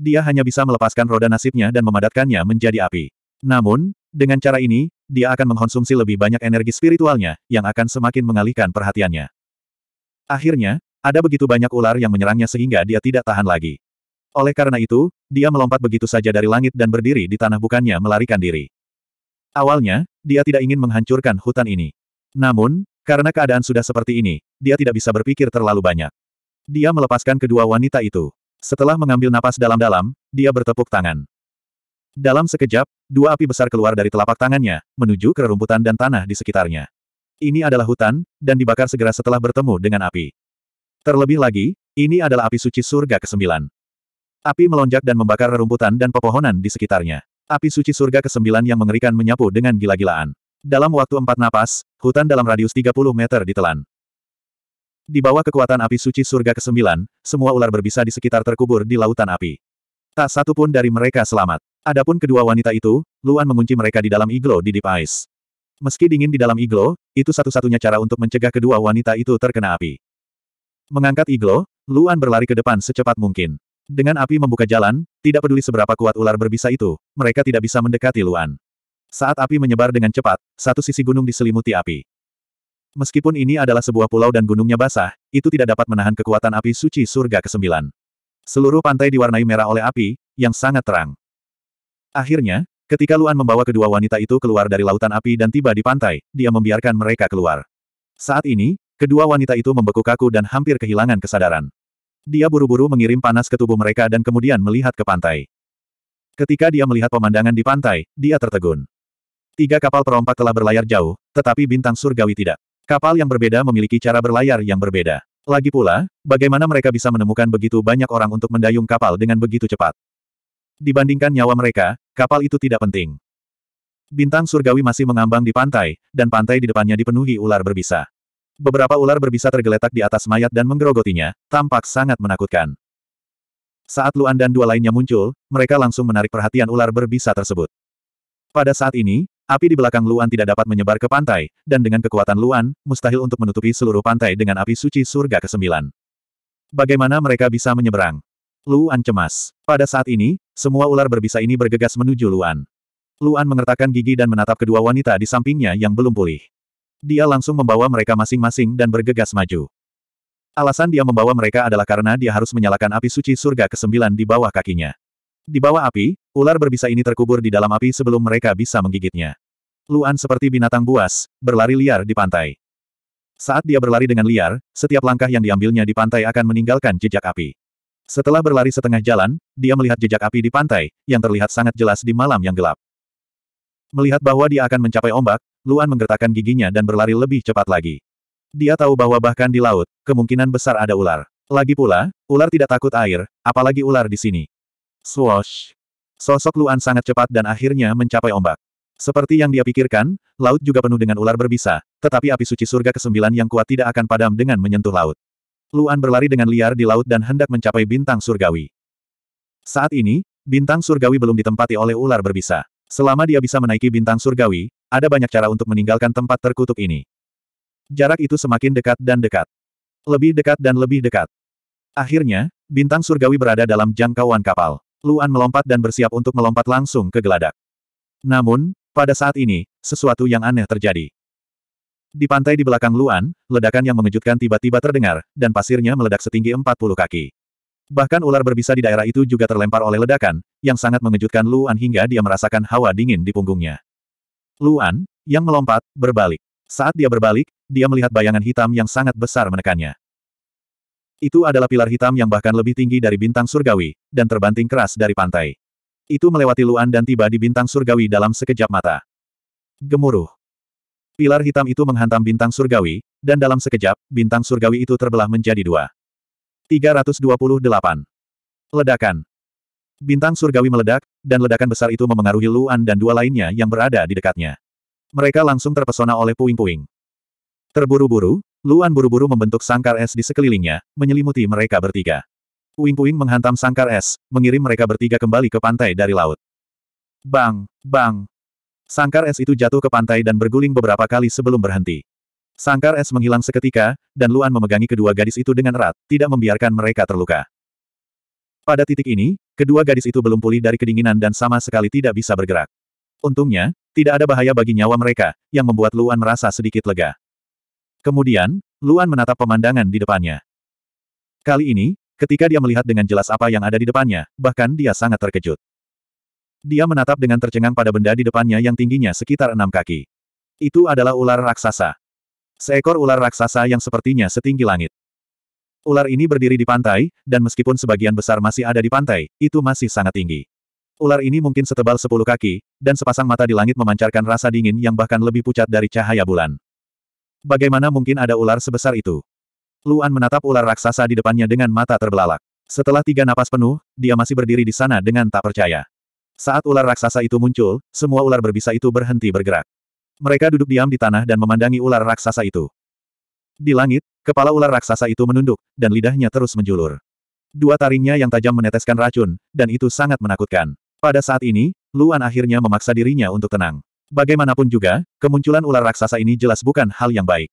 Dia hanya bisa melepaskan roda nasibnya dan memadatkannya menjadi api. Namun, dengan cara ini, dia akan mengkonsumsi lebih banyak energi spiritualnya, yang akan semakin mengalihkan perhatiannya. Akhirnya, ada begitu banyak ular yang menyerangnya sehingga dia tidak tahan lagi. Oleh karena itu, dia melompat begitu saja dari langit dan berdiri di tanah bukannya melarikan diri. Awalnya, dia tidak ingin menghancurkan hutan ini. Namun, karena keadaan sudah seperti ini, dia tidak bisa berpikir terlalu banyak. Dia melepaskan kedua wanita itu. Setelah mengambil napas dalam-dalam, dia bertepuk tangan. Dalam sekejap, dua api besar keluar dari telapak tangannya, menuju ke rerumputan dan tanah di sekitarnya. Ini adalah hutan, dan dibakar segera setelah bertemu dengan api. Terlebih lagi, ini adalah api suci surga ke-9. Api melonjak dan membakar rerumputan dan pepohonan di sekitarnya. Api suci surga ke-9 yang mengerikan menyapu dengan gila-gilaan. Dalam waktu empat napas, hutan dalam radius 30 meter ditelan. Di bawah kekuatan api suci surga ke-9, semua ular berbisa di sekitar terkubur di lautan api. Tak satu pun dari mereka selamat. Adapun kedua wanita itu, Luan mengunci mereka di dalam iglo di Deep Ice. Meski dingin di dalam iglo, itu satu-satunya cara untuk mencegah kedua wanita itu terkena api. Mengangkat iglo, Luan berlari ke depan secepat mungkin. Dengan api membuka jalan, tidak peduli seberapa kuat ular berbisa itu, mereka tidak bisa mendekati Luan. Saat api menyebar dengan cepat, satu sisi gunung diselimuti api. Meskipun ini adalah sebuah pulau dan gunungnya basah, itu tidak dapat menahan kekuatan api suci surga ke-9. Seluruh pantai diwarnai merah oleh api, yang sangat terang. Akhirnya, ketika Luan membawa kedua wanita itu keluar dari lautan api dan tiba di pantai, dia membiarkan mereka keluar. Saat ini, kedua wanita itu membeku kaku dan hampir kehilangan kesadaran. Dia buru-buru mengirim panas ke tubuh mereka dan kemudian melihat ke pantai. Ketika dia melihat pemandangan di pantai, dia tertegun. Tiga kapal perompak telah berlayar jauh, tetapi bintang surgawi tidak. Kapal yang berbeda memiliki cara berlayar yang berbeda. Lagi pula, bagaimana mereka bisa menemukan begitu banyak orang untuk mendayung kapal dengan begitu cepat? Dibandingkan nyawa mereka, kapal itu tidak penting. Bintang surgawi masih mengambang di pantai, dan pantai di depannya dipenuhi ular berbisa. Beberapa ular berbisa tergeletak di atas mayat dan menggerogotinya, tampak sangat menakutkan. Saat Luan dan dua lainnya muncul, mereka langsung menarik perhatian ular berbisa tersebut. Pada saat ini, api di belakang Luan tidak dapat menyebar ke pantai, dan dengan kekuatan Luan, mustahil untuk menutupi seluruh pantai dengan api suci surga ke-9. Bagaimana mereka bisa menyeberang? Luan cemas. Pada saat ini, semua ular berbisa ini bergegas menuju Luan. Luan mengertakkan gigi dan menatap kedua wanita di sampingnya yang belum pulih. Dia langsung membawa mereka masing-masing dan bergegas maju. Alasan dia membawa mereka adalah karena dia harus menyalakan api suci surga ke-9 di bawah kakinya. Di bawah api, ular berbisa ini terkubur di dalam api sebelum mereka bisa menggigitnya. Luan seperti binatang buas, berlari liar di pantai. Saat dia berlari dengan liar, setiap langkah yang diambilnya di pantai akan meninggalkan jejak api. Setelah berlari setengah jalan, dia melihat jejak api di pantai, yang terlihat sangat jelas di malam yang gelap. Melihat bahwa dia akan mencapai ombak, Luan menggertakkan giginya dan berlari lebih cepat lagi. Dia tahu bahwa bahkan di laut, kemungkinan besar ada ular. Lagi pula, ular tidak takut air, apalagi ular di sini. Swosh! Sosok Luan sangat cepat dan akhirnya mencapai ombak. Seperti yang dia pikirkan, laut juga penuh dengan ular berbisa, tetapi api suci surga ke-9 yang kuat tidak akan padam dengan menyentuh laut. Luan berlari dengan liar di laut dan hendak mencapai bintang surgawi. Saat ini, bintang surgawi belum ditempati oleh ular berbisa. Selama dia bisa menaiki bintang surgawi, ada banyak cara untuk meninggalkan tempat terkutuk ini. Jarak itu semakin dekat dan dekat. Lebih dekat dan lebih dekat. Akhirnya, bintang surgawi berada dalam jangkauan kapal. Luan melompat dan bersiap untuk melompat langsung ke geladak. Namun, pada saat ini, sesuatu yang aneh terjadi. Di pantai di belakang Luan, ledakan yang mengejutkan tiba-tiba terdengar, dan pasirnya meledak setinggi 40 kaki. Bahkan ular berbisa di daerah itu juga terlempar oleh ledakan, yang sangat mengejutkan Luan hingga dia merasakan hawa dingin di punggungnya. Luan, yang melompat, berbalik. Saat dia berbalik, dia melihat bayangan hitam yang sangat besar menekannya. Itu adalah pilar hitam yang bahkan lebih tinggi dari bintang surgawi, dan terbanting keras dari pantai. Itu melewati Luan dan tiba di bintang surgawi dalam sekejap mata. Gemuruh. Pilar hitam itu menghantam bintang surgawi, dan dalam sekejap, bintang surgawi itu terbelah menjadi dua. 328. Ledakan. Bintang surgawi meledak, dan ledakan besar itu memengaruhi Luan dan dua lainnya yang berada di dekatnya. Mereka langsung terpesona oleh puing-puing. Terburu-buru, Luan buru-buru membentuk sangkar es di sekelilingnya, menyelimuti mereka bertiga. Puing-puing menghantam sangkar es, mengirim mereka bertiga kembali ke pantai dari laut. Bang, bang, Sangkar es itu jatuh ke pantai dan berguling beberapa kali sebelum berhenti. Sangkar es menghilang seketika, dan Luan memegangi kedua gadis itu dengan erat, tidak membiarkan mereka terluka. Pada titik ini, kedua gadis itu belum pulih dari kedinginan dan sama sekali tidak bisa bergerak. Untungnya, tidak ada bahaya bagi nyawa mereka, yang membuat Luan merasa sedikit lega. Kemudian, Luan menatap pemandangan di depannya. Kali ini, ketika dia melihat dengan jelas apa yang ada di depannya, bahkan dia sangat terkejut. Dia menatap dengan tercengang pada benda di depannya yang tingginya sekitar enam kaki. Itu adalah ular raksasa. Seekor ular raksasa yang sepertinya setinggi langit. Ular ini berdiri di pantai, dan meskipun sebagian besar masih ada di pantai, itu masih sangat tinggi. Ular ini mungkin setebal sepuluh kaki, dan sepasang mata di langit memancarkan rasa dingin yang bahkan lebih pucat dari cahaya bulan. Bagaimana mungkin ada ular sebesar itu? Luan menatap ular raksasa di depannya dengan mata terbelalak. Setelah tiga napas penuh, dia masih berdiri di sana dengan tak percaya. Saat ular raksasa itu muncul, semua ular berbisa itu berhenti bergerak. Mereka duduk diam di tanah dan memandangi ular raksasa itu. Di langit, kepala ular raksasa itu menunduk, dan lidahnya terus menjulur. Dua taringnya yang tajam meneteskan racun, dan itu sangat menakutkan. Pada saat ini, Luan akhirnya memaksa dirinya untuk tenang. Bagaimanapun juga, kemunculan ular raksasa ini jelas bukan hal yang baik.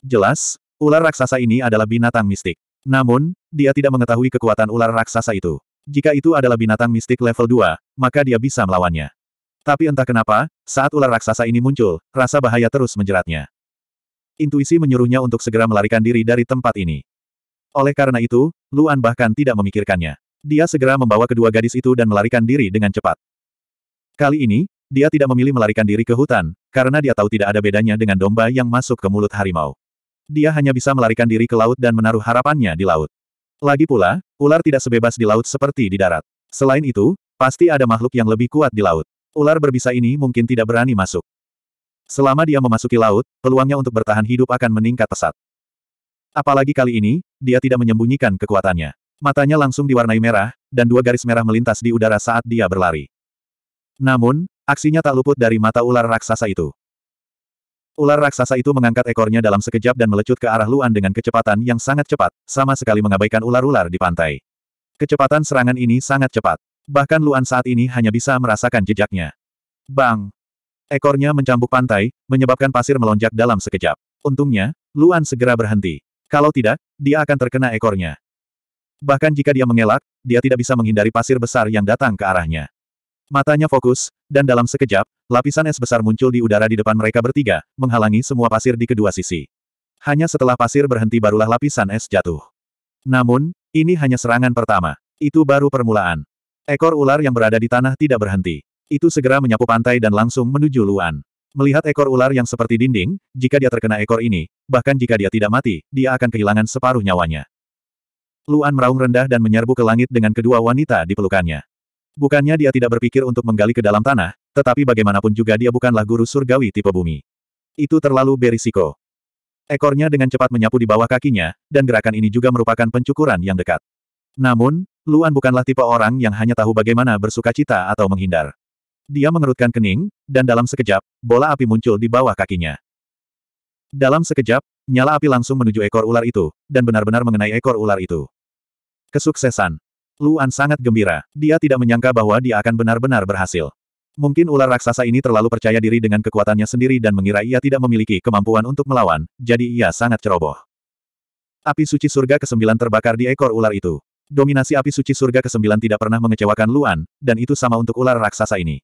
Jelas, ular raksasa ini adalah binatang mistik. Namun, dia tidak mengetahui kekuatan ular raksasa itu. Jika itu adalah binatang mistik level 2, maka dia bisa melawannya. Tapi entah kenapa, saat ular raksasa ini muncul, rasa bahaya terus menjeratnya. Intuisi menyuruhnya untuk segera melarikan diri dari tempat ini. Oleh karena itu, Luan bahkan tidak memikirkannya. Dia segera membawa kedua gadis itu dan melarikan diri dengan cepat. Kali ini, dia tidak memilih melarikan diri ke hutan, karena dia tahu tidak ada bedanya dengan domba yang masuk ke mulut harimau. Dia hanya bisa melarikan diri ke laut dan menaruh harapannya di laut. Lagi pula, ular tidak sebebas di laut seperti di darat. Selain itu, pasti ada makhluk yang lebih kuat di laut. Ular berbisa ini mungkin tidak berani masuk. Selama dia memasuki laut, peluangnya untuk bertahan hidup akan meningkat pesat. Apalagi kali ini, dia tidak menyembunyikan kekuatannya. Matanya langsung diwarnai merah, dan dua garis merah melintas di udara saat dia berlari. Namun, aksinya tak luput dari mata ular raksasa itu. Ular raksasa itu mengangkat ekornya dalam sekejap dan melecut ke arah Luan dengan kecepatan yang sangat cepat, sama sekali mengabaikan ular-ular di pantai. Kecepatan serangan ini sangat cepat. Bahkan Luan saat ini hanya bisa merasakan jejaknya. Bang! Ekornya mencambuk pantai, menyebabkan pasir melonjak dalam sekejap. Untungnya, Luan segera berhenti. Kalau tidak, dia akan terkena ekornya. Bahkan jika dia mengelak, dia tidak bisa menghindari pasir besar yang datang ke arahnya. Matanya fokus, dan dalam sekejap, lapisan es besar muncul di udara di depan mereka bertiga, menghalangi semua pasir di kedua sisi. Hanya setelah pasir berhenti barulah lapisan es jatuh. Namun, ini hanya serangan pertama. Itu baru permulaan. Ekor ular yang berada di tanah tidak berhenti. Itu segera menyapu pantai dan langsung menuju Luan. Melihat ekor ular yang seperti dinding, jika dia terkena ekor ini, bahkan jika dia tidak mati, dia akan kehilangan separuh nyawanya. Luan meraung rendah dan menyerbu ke langit dengan kedua wanita di pelukannya. Bukannya dia tidak berpikir untuk menggali ke dalam tanah, tetapi bagaimanapun juga dia bukanlah guru surgawi tipe bumi. Itu terlalu berisiko. Ekornya dengan cepat menyapu di bawah kakinya, dan gerakan ini juga merupakan pencukuran yang dekat. Namun, Luan bukanlah tipe orang yang hanya tahu bagaimana bersuka cita atau menghindar. Dia mengerutkan kening, dan dalam sekejap, bola api muncul di bawah kakinya. Dalam sekejap, nyala api langsung menuju ekor ular itu, dan benar-benar mengenai ekor ular itu. Kesuksesan. Luan sangat gembira. Dia tidak menyangka bahwa dia akan benar-benar berhasil. Mungkin ular raksasa ini terlalu percaya diri dengan kekuatannya sendiri dan mengira ia tidak memiliki kemampuan untuk melawan, jadi ia sangat ceroboh. Api suci surga ke-9 terbakar di ekor ular itu. Dominasi api suci surga ke-9 tidak pernah mengecewakan Luan, dan itu sama untuk ular raksasa ini.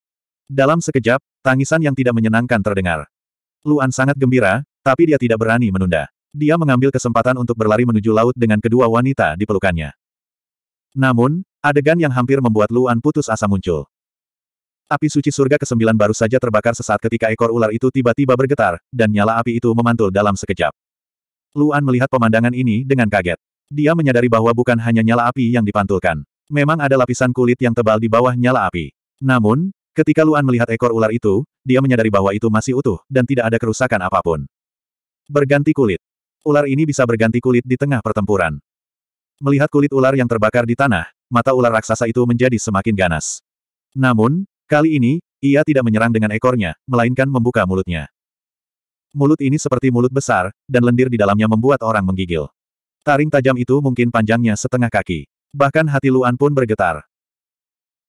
Dalam sekejap, tangisan yang tidak menyenangkan terdengar. Luan sangat gembira, tapi dia tidak berani menunda. Dia mengambil kesempatan untuk berlari menuju laut dengan kedua wanita di pelukannya. Namun, adegan yang hampir membuat Luan putus asa muncul. Api suci surga ke-9 baru saja terbakar sesaat ketika ekor ular itu tiba-tiba bergetar, dan nyala api itu memantul dalam sekejap. Luan melihat pemandangan ini dengan kaget. Dia menyadari bahwa bukan hanya nyala api yang dipantulkan. Memang ada lapisan kulit yang tebal di bawah nyala api. Namun, ketika Luan melihat ekor ular itu, dia menyadari bahwa itu masih utuh, dan tidak ada kerusakan apapun. Berganti kulit. Ular ini bisa berganti kulit di tengah pertempuran. Melihat kulit ular yang terbakar di tanah, mata ular raksasa itu menjadi semakin ganas. Namun, kali ini, ia tidak menyerang dengan ekornya, melainkan membuka mulutnya. Mulut ini seperti mulut besar, dan lendir di dalamnya membuat orang menggigil. Taring tajam itu mungkin panjangnya setengah kaki. Bahkan hati Luan pun bergetar.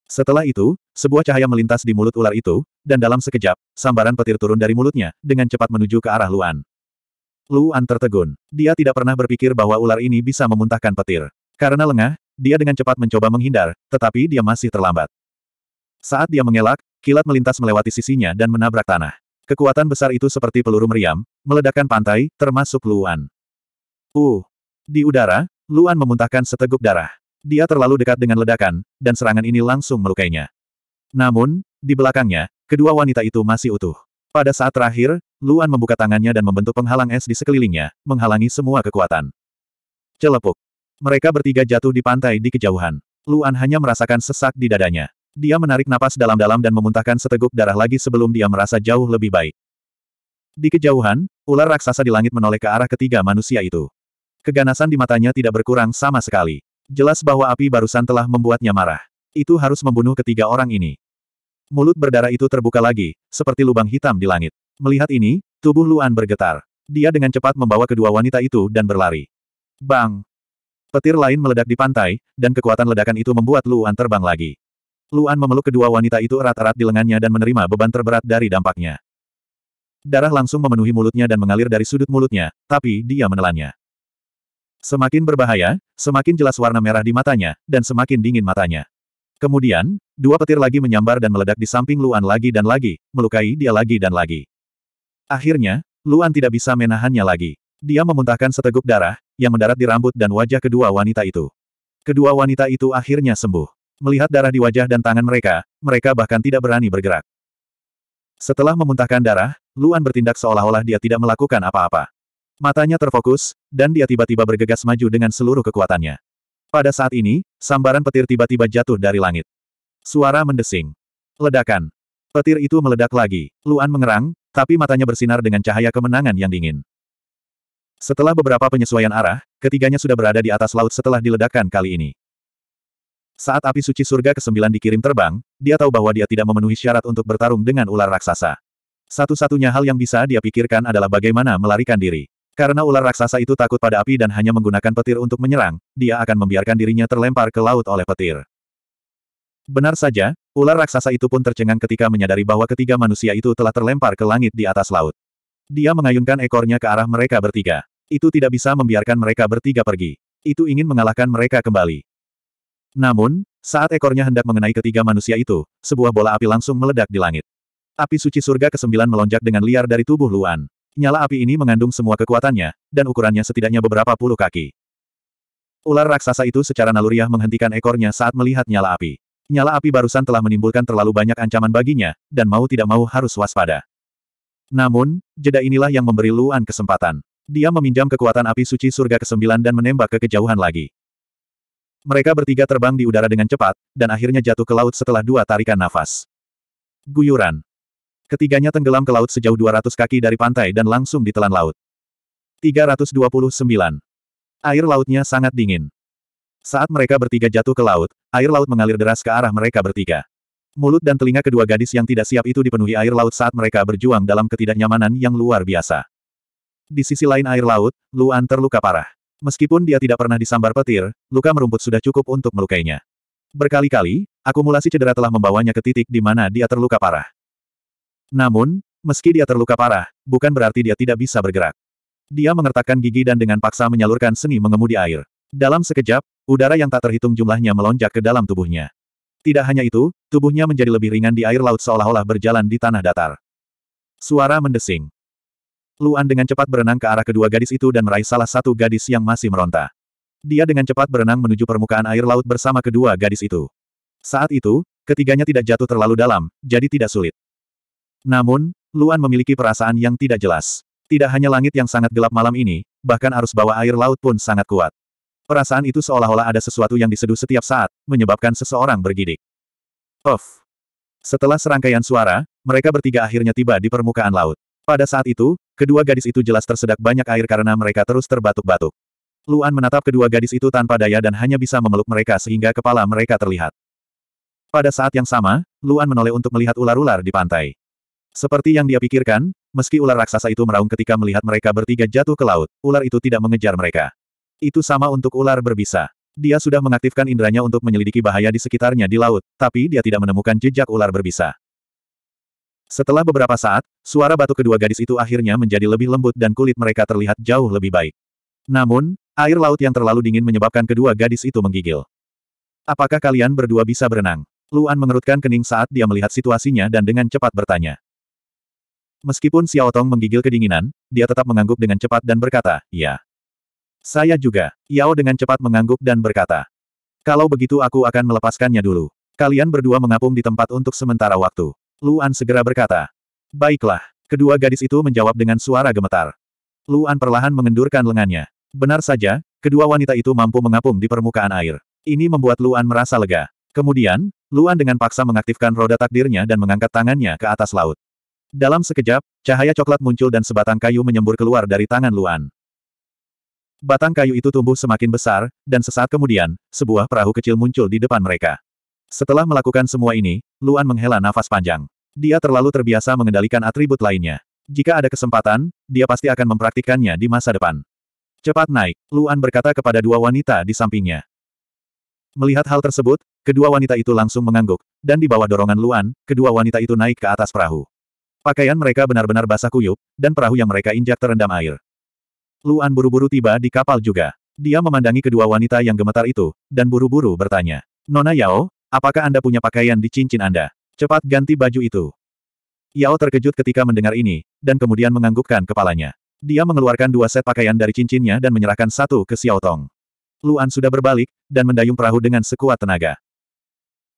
Setelah itu, sebuah cahaya melintas di mulut ular itu, dan dalam sekejap, sambaran petir turun dari mulutnya, dengan cepat menuju ke arah Luan. Luan tertegun. Dia tidak pernah berpikir bahwa ular ini bisa memuntahkan petir. Karena lengah, dia dengan cepat mencoba menghindar, tetapi dia masih terlambat. Saat dia mengelak, kilat melintas melewati sisinya dan menabrak tanah. Kekuatan besar itu seperti peluru meriam, meledakkan pantai, termasuk Luan. Uh! Di udara, Luan memuntahkan seteguk darah. Dia terlalu dekat dengan ledakan, dan serangan ini langsung melukainya. Namun, di belakangnya, kedua wanita itu masih utuh. Pada saat terakhir, Luan membuka tangannya dan membentuk penghalang es di sekelilingnya, menghalangi semua kekuatan. Celepuk. Mereka bertiga jatuh di pantai di kejauhan. Luan hanya merasakan sesak di dadanya. Dia menarik napas dalam-dalam dan memuntahkan seteguk darah lagi sebelum dia merasa jauh lebih baik. Di kejauhan, ular raksasa di langit menoleh ke arah ketiga manusia itu. Keganasan di matanya tidak berkurang sama sekali. Jelas bahwa api barusan telah membuatnya marah. Itu harus membunuh ketiga orang ini. Mulut berdarah itu terbuka lagi, seperti lubang hitam di langit. Melihat ini, tubuh Luan bergetar. Dia dengan cepat membawa kedua wanita itu dan berlari. Bang! Petir lain meledak di pantai, dan kekuatan ledakan itu membuat Luan terbang lagi. Luan memeluk kedua wanita itu erat-erat di lengannya dan menerima beban terberat dari dampaknya. Darah langsung memenuhi mulutnya dan mengalir dari sudut mulutnya, tapi dia menelannya. Semakin berbahaya, semakin jelas warna merah di matanya, dan semakin dingin matanya. Kemudian, Dua petir lagi menyambar dan meledak di samping Luan lagi dan lagi, melukai dia lagi dan lagi. Akhirnya, Luan tidak bisa menahannya lagi. Dia memuntahkan seteguk darah, yang mendarat di rambut dan wajah kedua wanita itu. Kedua wanita itu akhirnya sembuh. Melihat darah di wajah dan tangan mereka, mereka bahkan tidak berani bergerak. Setelah memuntahkan darah, Luan bertindak seolah-olah dia tidak melakukan apa-apa. Matanya terfokus, dan dia tiba-tiba bergegas maju dengan seluruh kekuatannya. Pada saat ini, sambaran petir tiba-tiba jatuh dari langit. Suara mendesing. Ledakan. Petir itu meledak lagi. Luan mengerang, tapi matanya bersinar dengan cahaya kemenangan yang dingin. Setelah beberapa penyesuaian arah, ketiganya sudah berada di atas laut setelah diledakkan kali ini. Saat api suci surga ke-9 dikirim terbang, dia tahu bahwa dia tidak memenuhi syarat untuk bertarung dengan ular raksasa. Satu-satunya hal yang bisa dia pikirkan adalah bagaimana melarikan diri. Karena ular raksasa itu takut pada api dan hanya menggunakan petir untuk menyerang, dia akan membiarkan dirinya terlempar ke laut oleh petir. Benar saja, ular raksasa itu pun tercengang ketika menyadari bahwa ketiga manusia itu telah terlempar ke langit di atas laut. Dia mengayunkan ekornya ke arah mereka bertiga. Itu tidak bisa membiarkan mereka bertiga pergi. Itu ingin mengalahkan mereka kembali. Namun, saat ekornya hendak mengenai ketiga manusia itu, sebuah bola api langsung meledak di langit. Api suci surga ke-9 melonjak dengan liar dari tubuh Luan. Nyala api ini mengandung semua kekuatannya, dan ukurannya setidaknya beberapa puluh kaki. Ular raksasa itu secara naluriah menghentikan ekornya saat melihat nyala api. Nyala api barusan telah menimbulkan terlalu banyak ancaman baginya, dan mau tidak mau harus waspada. Namun, jeda inilah yang memberi Luan kesempatan. Dia meminjam kekuatan api suci surga ke-9 dan menembak ke kejauhan lagi. Mereka bertiga terbang di udara dengan cepat, dan akhirnya jatuh ke laut setelah dua tarikan nafas. Guyuran. Ketiganya tenggelam ke laut sejauh 200 kaki dari pantai dan langsung ditelan laut. 329. Air lautnya sangat dingin. Saat mereka bertiga jatuh ke laut, air laut mengalir deras ke arah mereka bertiga. Mulut dan telinga kedua gadis yang tidak siap itu dipenuhi air laut saat mereka berjuang dalam ketidaknyamanan yang luar biasa. Di sisi lain air laut, Luan terluka parah. Meskipun dia tidak pernah disambar petir, luka merumput sudah cukup untuk melukainya. Berkali-kali, akumulasi cedera telah membawanya ke titik di mana dia terluka parah. Namun, meski dia terluka parah, bukan berarti dia tidak bisa bergerak. Dia mengertakkan gigi dan dengan paksa menyalurkan seni mengemudi air. Dalam sekejap, udara yang tak terhitung jumlahnya melonjak ke dalam tubuhnya. Tidak hanya itu, tubuhnya menjadi lebih ringan di air laut seolah-olah berjalan di tanah datar. Suara mendesing. Luan dengan cepat berenang ke arah kedua gadis itu dan meraih salah satu gadis yang masih meronta. Dia dengan cepat berenang menuju permukaan air laut bersama kedua gadis itu. Saat itu, ketiganya tidak jatuh terlalu dalam, jadi tidak sulit. Namun, Luan memiliki perasaan yang tidak jelas. Tidak hanya langit yang sangat gelap malam ini, bahkan arus bawah air laut pun sangat kuat. Perasaan itu seolah-olah ada sesuatu yang diseduh setiap saat, menyebabkan seseorang bergidik. Of. Setelah serangkaian suara, mereka bertiga akhirnya tiba di permukaan laut. Pada saat itu, kedua gadis itu jelas tersedak banyak air karena mereka terus terbatuk-batuk. Luan menatap kedua gadis itu tanpa daya dan hanya bisa memeluk mereka sehingga kepala mereka terlihat. Pada saat yang sama, Luan menoleh untuk melihat ular-ular di pantai. Seperti yang dia pikirkan, meski ular raksasa itu meraung ketika melihat mereka bertiga jatuh ke laut, ular itu tidak mengejar mereka. Itu sama untuk ular berbisa. Dia sudah mengaktifkan indranya untuk menyelidiki bahaya di sekitarnya di laut, tapi dia tidak menemukan jejak ular berbisa. Setelah beberapa saat, suara batu kedua gadis itu akhirnya menjadi lebih lembut dan kulit mereka terlihat jauh lebih baik. Namun, air laut yang terlalu dingin menyebabkan kedua gadis itu menggigil. Apakah kalian berdua bisa berenang? Luan mengerutkan kening saat dia melihat situasinya dan dengan cepat bertanya. Meskipun Xiao Tong menggigil kedinginan, dia tetap mengangguk dengan cepat dan berkata, ya. Saya juga. Yao dengan cepat mengangguk dan berkata. Kalau begitu aku akan melepaskannya dulu. Kalian berdua mengapung di tempat untuk sementara waktu. Luan segera berkata. Baiklah. Kedua gadis itu menjawab dengan suara gemetar. Luan perlahan mengendurkan lengannya. Benar saja, kedua wanita itu mampu mengapung di permukaan air. Ini membuat Luan merasa lega. Kemudian, Luan dengan paksa mengaktifkan roda takdirnya dan mengangkat tangannya ke atas laut. Dalam sekejap, cahaya coklat muncul dan sebatang kayu menyembur keluar dari tangan Luan. Batang kayu itu tumbuh semakin besar, dan sesaat kemudian, sebuah perahu kecil muncul di depan mereka. Setelah melakukan semua ini, Luan menghela nafas panjang. Dia terlalu terbiasa mengendalikan atribut lainnya. Jika ada kesempatan, dia pasti akan mempraktikkannya di masa depan. Cepat naik, Luan berkata kepada dua wanita di sampingnya. Melihat hal tersebut, kedua wanita itu langsung mengangguk, dan di bawah dorongan Luan, kedua wanita itu naik ke atas perahu. Pakaian mereka benar-benar basah kuyup, dan perahu yang mereka injak terendam air. Luan buru-buru tiba di kapal juga. Dia memandangi kedua wanita yang gemetar itu, dan buru-buru bertanya. Nona Yao, apakah Anda punya pakaian di cincin Anda? Cepat ganti baju itu. Yao terkejut ketika mendengar ini, dan kemudian menganggukkan kepalanya. Dia mengeluarkan dua set pakaian dari cincinnya dan menyerahkan satu ke Xiao Tong. Luan sudah berbalik, dan mendayung perahu dengan sekuat tenaga.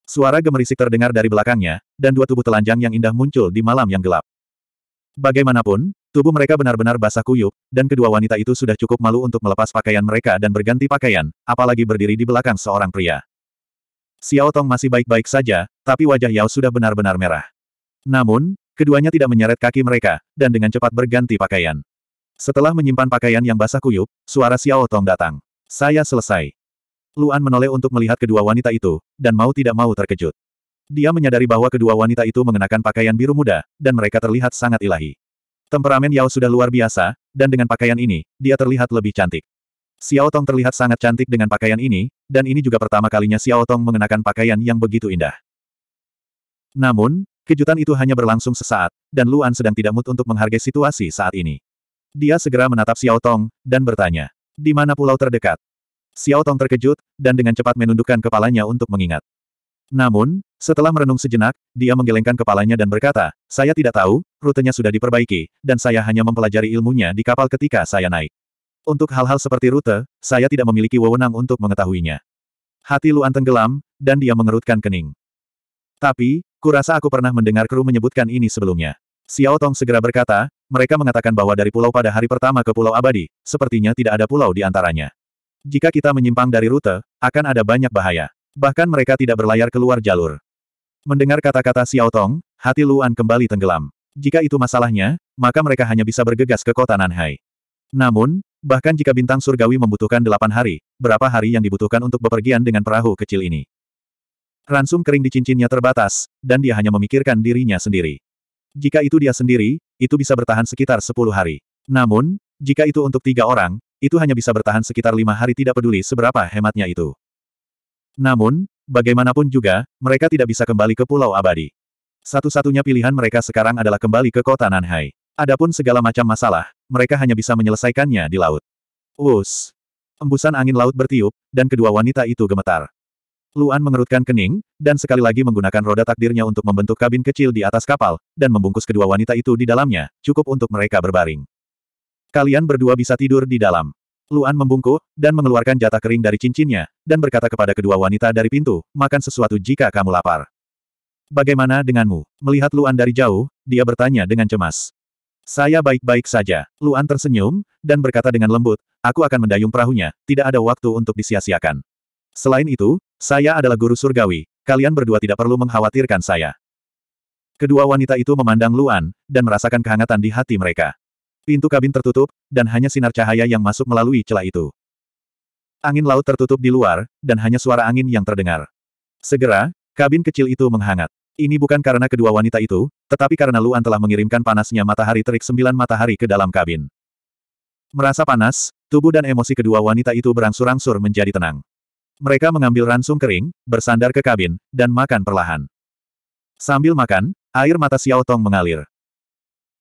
Suara gemerisik terdengar dari belakangnya, dan dua tubuh telanjang yang indah muncul di malam yang gelap. Bagaimanapun, Tubuh mereka benar-benar basah kuyup, dan kedua wanita itu sudah cukup malu untuk melepas pakaian mereka dan berganti pakaian, apalagi berdiri di belakang seorang pria. Xiao Tong masih baik-baik saja, tapi wajah Yao sudah benar-benar merah. Namun, keduanya tidak menyeret kaki mereka, dan dengan cepat berganti pakaian. Setelah menyimpan pakaian yang basah kuyup, suara Xiao Tong datang. Saya selesai. Luan menoleh untuk melihat kedua wanita itu, dan mau tidak mau terkejut. Dia menyadari bahwa kedua wanita itu mengenakan pakaian biru muda, dan mereka terlihat sangat ilahi. Temperamen Yao sudah luar biasa, dan dengan pakaian ini, dia terlihat lebih cantik. Xiao Tong terlihat sangat cantik dengan pakaian ini, dan ini juga pertama kalinya Xiao Tong mengenakan pakaian yang begitu indah. Namun, kejutan itu hanya berlangsung sesaat, dan Luan sedang tidak mood untuk menghargai situasi saat ini. Dia segera menatap Xiao Tong, dan bertanya, di mana pulau terdekat? Xiao Tong terkejut, dan dengan cepat menundukkan kepalanya untuk mengingat. Namun, setelah merenung sejenak, dia menggelengkan kepalanya dan berkata, saya tidak tahu, rutenya sudah diperbaiki, dan saya hanya mempelajari ilmunya di kapal ketika saya naik. Untuk hal-hal seperti rute, saya tidak memiliki wewenang untuk mengetahuinya. Hati Luan tenggelam, dan dia mengerutkan kening. Tapi, kurasa aku pernah mendengar kru menyebutkan ini sebelumnya. Xiao Tong segera berkata, mereka mengatakan bahwa dari pulau pada hari pertama ke pulau abadi, sepertinya tidak ada pulau di antaranya. Jika kita menyimpang dari rute, akan ada banyak bahaya. Bahkan mereka tidak berlayar keluar jalur. Mendengar kata-kata Xiao Tong, hati Luan kembali tenggelam. Jika itu masalahnya, maka mereka hanya bisa bergegas ke kota Nanhai. Namun, bahkan jika bintang surgawi membutuhkan delapan hari, berapa hari yang dibutuhkan untuk bepergian dengan perahu kecil ini? Ransum kering di cincinnya terbatas, dan dia hanya memikirkan dirinya sendiri. Jika itu dia sendiri, itu bisa bertahan sekitar sepuluh hari. Namun, jika itu untuk tiga orang, itu hanya bisa bertahan sekitar lima hari tidak peduli seberapa hematnya itu. Namun, bagaimanapun juga, mereka tidak bisa kembali ke Pulau Abadi. Satu-satunya pilihan mereka sekarang adalah kembali ke kota Nanhai. Adapun segala macam masalah, mereka hanya bisa menyelesaikannya di laut. Us. Embusan angin laut bertiup, dan kedua wanita itu gemetar. Luan mengerutkan kening, dan sekali lagi menggunakan roda takdirnya untuk membentuk kabin kecil di atas kapal, dan membungkus kedua wanita itu di dalamnya, cukup untuk mereka berbaring. Kalian berdua bisa tidur di dalam. Luan membungkuk, dan mengeluarkan jatah kering dari cincinnya, dan berkata kepada kedua wanita dari pintu, makan sesuatu jika kamu lapar. Bagaimana denganmu? Melihat Luan dari jauh, dia bertanya dengan cemas. Saya baik-baik saja. Luan tersenyum, dan berkata dengan lembut, aku akan mendayung perahunya, tidak ada waktu untuk disia-siakan. Selain itu, saya adalah guru surgawi, kalian berdua tidak perlu mengkhawatirkan saya. Kedua wanita itu memandang Luan, dan merasakan kehangatan di hati mereka. Pintu kabin tertutup, dan hanya sinar cahaya yang masuk melalui celah itu. Angin laut tertutup di luar, dan hanya suara angin yang terdengar. Segera, kabin kecil itu menghangat. Ini bukan karena kedua wanita itu, tetapi karena Luan telah mengirimkan panasnya matahari terik sembilan matahari ke dalam kabin. Merasa panas, tubuh dan emosi kedua wanita itu berangsur-angsur menjadi tenang. Mereka mengambil ransum kering, bersandar ke kabin, dan makan perlahan. Sambil makan, air mata Xiao Tong mengalir.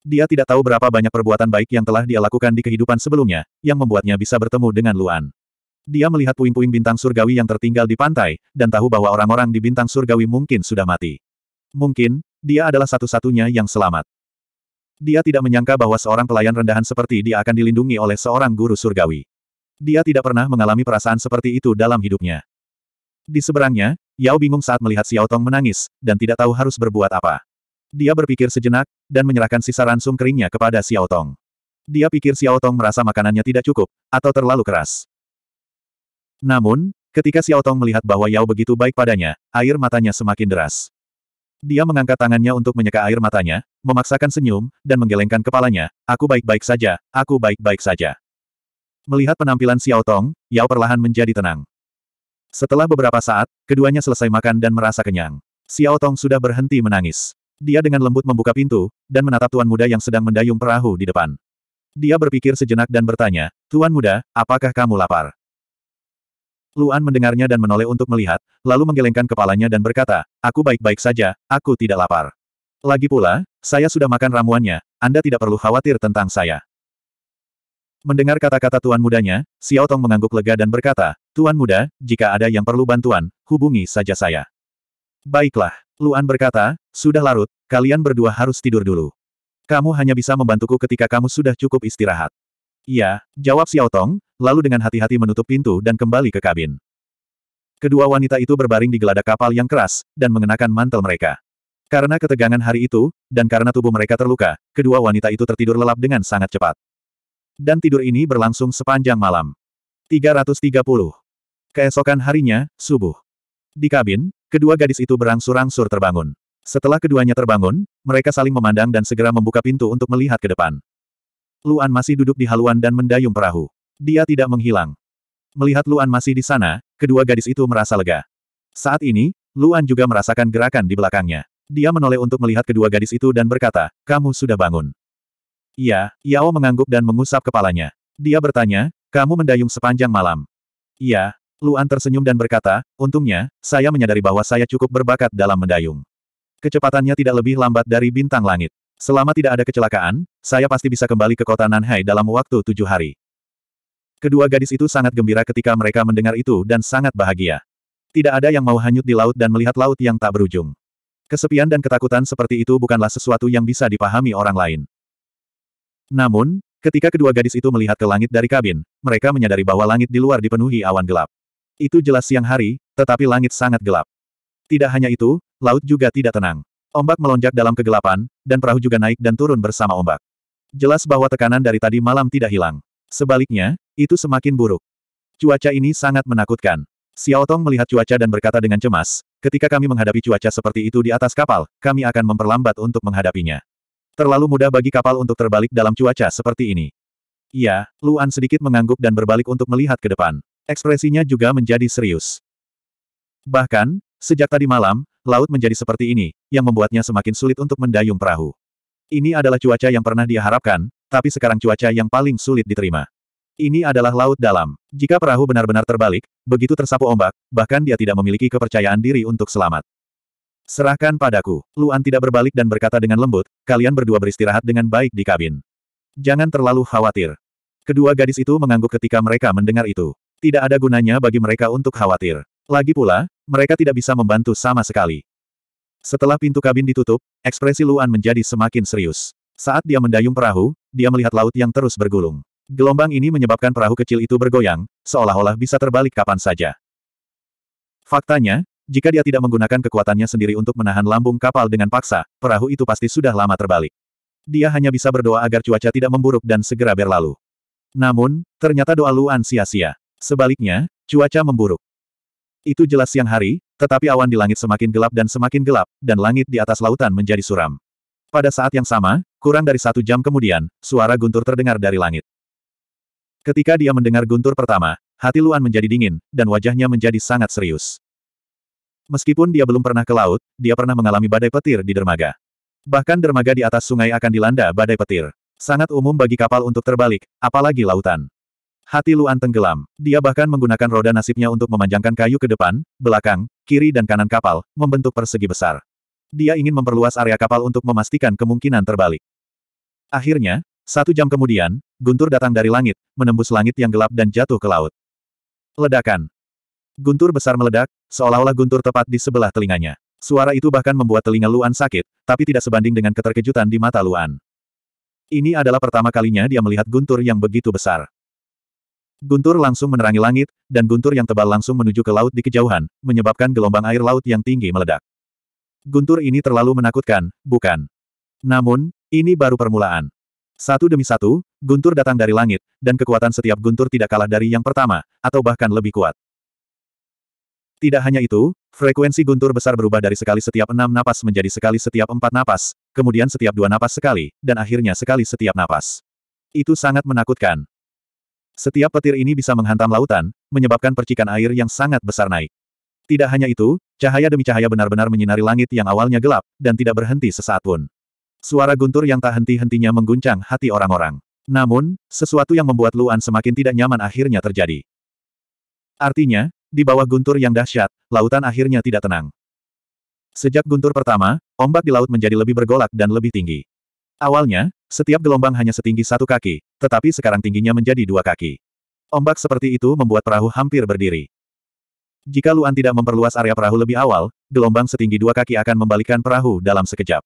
Dia tidak tahu berapa banyak perbuatan baik yang telah dia lakukan di kehidupan sebelumnya, yang membuatnya bisa bertemu dengan Luan. Dia melihat puing-puing bintang surgawi yang tertinggal di pantai, dan tahu bahwa orang-orang di bintang surgawi mungkin sudah mati. Mungkin, dia adalah satu-satunya yang selamat. Dia tidak menyangka bahwa seorang pelayan rendahan seperti dia akan dilindungi oleh seorang guru surgawi. Dia tidak pernah mengalami perasaan seperti itu dalam hidupnya. Di seberangnya, Yao bingung saat melihat Xiao Tong menangis, dan tidak tahu harus berbuat apa. Dia berpikir sejenak, dan menyerahkan sisa ransum keringnya kepada Xiao Tong. Dia pikir Xiao Tong merasa makanannya tidak cukup, atau terlalu keras. Namun, ketika Xiao Tong melihat bahwa Yao begitu baik padanya, air matanya semakin deras. Dia mengangkat tangannya untuk menyeka air matanya, memaksakan senyum, dan menggelengkan kepalanya, aku baik-baik saja, aku baik-baik saja. Melihat penampilan Xiao Tong, Yao perlahan menjadi tenang. Setelah beberapa saat, keduanya selesai makan dan merasa kenyang. Xiao Tong sudah berhenti menangis. Dia dengan lembut membuka pintu, dan menatap tuan muda yang sedang mendayung perahu di depan. Dia berpikir sejenak dan bertanya, Tuan muda, apakah kamu lapar? Luan mendengarnya dan menoleh untuk melihat, lalu menggelengkan kepalanya dan berkata, Aku baik-baik saja, aku tidak lapar. Lagi pula, saya sudah makan ramuannya, Anda tidak perlu khawatir tentang saya. Mendengar kata-kata tuan mudanya, Xiao Tong mengangguk lega dan berkata, Tuan muda, jika ada yang perlu bantuan, hubungi saja saya. Baiklah. Luan berkata, sudah larut, kalian berdua harus tidur dulu. Kamu hanya bisa membantuku ketika kamu sudah cukup istirahat. Iya, jawab Xiao Tong, lalu dengan hati-hati menutup pintu dan kembali ke kabin. Kedua wanita itu berbaring di geladak kapal yang keras, dan mengenakan mantel mereka. Karena ketegangan hari itu, dan karena tubuh mereka terluka, kedua wanita itu tertidur lelap dengan sangat cepat. Dan tidur ini berlangsung sepanjang malam. 330. Keesokan harinya, subuh. Di kabin, Kedua gadis itu berangsur-angsur terbangun. Setelah keduanya terbangun, mereka saling memandang dan segera membuka pintu untuk melihat ke depan. Luan masih duduk di haluan dan mendayung perahu. Dia tidak menghilang. Melihat Luan masih di sana, kedua gadis itu merasa lega. Saat ini, Luan juga merasakan gerakan di belakangnya. Dia menoleh untuk melihat kedua gadis itu dan berkata, kamu sudah bangun. Iya, Yao mengangguk dan mengusap kepalanya. Dia bertanya, kamu mendayung sepanjang malam. Iya, Luan tersenyum dan berkata, untungnya, saya menyadari bahwa saya cukup berbakat dalam mendayung. Kecepatannya tidak lebih lambat dari bintang langit. Selama tidak ada kecelakaan, saya pasti bisa kembali ke kota Nanhai dalam waktu tujuh hari. Kedua gadis itu sangat gembira ketika mereka mendengar itu dan sangat bahagia. Tidak ada yang mau hanyut di laut dan melihat laut yang tak berujung. Kesepian dan ketakutan seperti itu bukanlah sesuatu yang bisa dipahami orang lain. Namun, ketika kedua gadis itu melihat ke langit dari kabin, mereka menyadari bahwa langit di luar dipenuhi awan gelap. Itu jelas siang hari, tetapi langit sangat gelap. Tidak hanya itu, laut juga tidak tenang. Ombak melonjak dalam kegelapan, dan perahu juga naik dan turun bersama ombak. Jelas bahwa tekanan dari tadi malam tidak hilang. Sebaliknya, itu semakin buruk. Cuaca ini sangat menakutkan. Xiao Tong melihat cuaca dan berkata dengan cemas, ketika kami menghadapi cuaca seperti itu di atas kapal, kami akan memperlambat untuk menghadapinya. Terlalu mudah bagi kapal untuk terbalik dalam cuaca seperti ini. Iya, Luan sedikit mengangguk dan berbalik untuk melihat ke depan. Ekspresinya juga menjadi serius. Bahkan, sejak tadi malam, laut menjadi seperti ini, yang membuatnya semakin sulit untuk mendayung perahu. Ini adalah cuaca yang pernah dia harapkan, tapi sekarang cuaca yang paling sulit diterima. Ini adalah laut dalam. Jika perahu benar-benar terbalik, begitu tersapu ombak, bahkan dia tidak memiliki kepercayaan diri untuk selamat. Serahkan padaku. Luan tidak berbalik dan berkata dengan lembut, kalian berdua beristirahat dengan baik di kabin. Jangan terlalu khawatir. Kedua gadis itu mengangguk ketika mereka mendengar itu. Tidak ada gunanya bagi mereka untuk khawatir. Lagi pula, mereka tidak bisa membantu sama sekali. Setelah pintu kabin ditutup, ekspresi Luan menjadi semakin serius. Saat dia mendayung perahu, dia melihat laut yang terus bergulung. Gelombang ini menyebabkan perahu kecil itu bergoyang, seolah-olah bisa terbalik kapan saja. Faktanya, jika dia tidak menggunakan kekuatannya sendiri untuk menahan lambung kapal dengan paksa, perahu itu pasti sudah lama terbalik. Dia hanya bisa berdoa agar cuaca tidak memburuk dan segera berlalu. Namun, ternyata doa Luan sia-sia. Sebaliknya, cuaca memburuk. Itu jelas siang hari, tetapi awan di langit semakin gelap dan semakin gelap, dan langit di atas lautan menjadi suram. Pada saat yang sama, kurang dari satu jam kemudian, suara guntur terdengar dari langit. Ketika dia mendengar guntur pertama, hati Luan menjadi dingin, dan wajahnya menjadi sangat serius. Meskipun dia belum pernah ke laut, dia pernah mengalami badai petir di dermaga. Bahkan dermaga di atas sungai akan dilanda badai petir. Sangat umum bagi kapal untuk terbalik, apalagi lautan. Hati Luan tenggelam. Dia bahkan menggunakan roda nasibnya untuk memanjangkan kayu ke depan, belakang, kiri dan kanan kapal, membentuk persegi besar. Dia ingin memperluas area kapal untuk memastikan kemungkinan terbalik. Akhirnya, satu jam kemudian, Guntur datang dari langit, menembus langit yang gelap dan jatuh ke laut. Ledakan. Guntur besar meledak, seolah-olah guntur tepat di sebelah telinganya. Suara itu bahkan membuat telinga Luan sakit, tapi tidak sebanding dengan keterkejutan di mata Luan. Ini adalah pertama kalinya dia melihat guntur yang begitu besar. Guntur langsung menerangi langit, dan guntur yang tebal langsung menuju ke laut di kejauhan, menyebabkan gelombang air laut yang tinggi meledak. Guntur ini terlalu menakutkan, bukan? Namun, ini baru permulaan. Satu demi satu, guntur datang dari langit, dan kekuatan setiap guntur tidak kalah dari yang pertama, atau bahkan lebih kuat. Tidak hanya itu, frekuensi guntur besar berubah dari sekali setiap enam napas menjadi sekali setiap empat napas, kemudian setiap dua napas sekali, dan akhirnya sekali setiap napas. Itu sangat menakutkan. Setiap petir ini bisa menghantam lautan, menyebabkan percikan air yang sangat besar naik. Tidak hanya itu, cahaya demi cahaya benar-benar menyinari langit yang awalnya gelap, dan tidak berhenti sesaat pun. Suara guntur yang tak henti-hentinya mengguncang hati orang-orang. Namun, sesuatu yang membuat Luan semakin tidak nyaman akhirnya terjadi. Artinya, di bawah guntur yang dahsyat, lautan akhirnya tidak tenang. Sejak guntur pertama, ombak di laut menjadi lebih bergolak dan lebih tinggi. Awalnya, setiap gelombang hanya setinggi satu kaki, tetapi sekarang tingginya menjadi dua kaki. Ombak seperti itu membuat perahu hampir berdiri. Jika Luan tidak memperluas area perahu lebih awal, gelombang setinggi dua kaki akan membalikkan perahu dalam sekejap.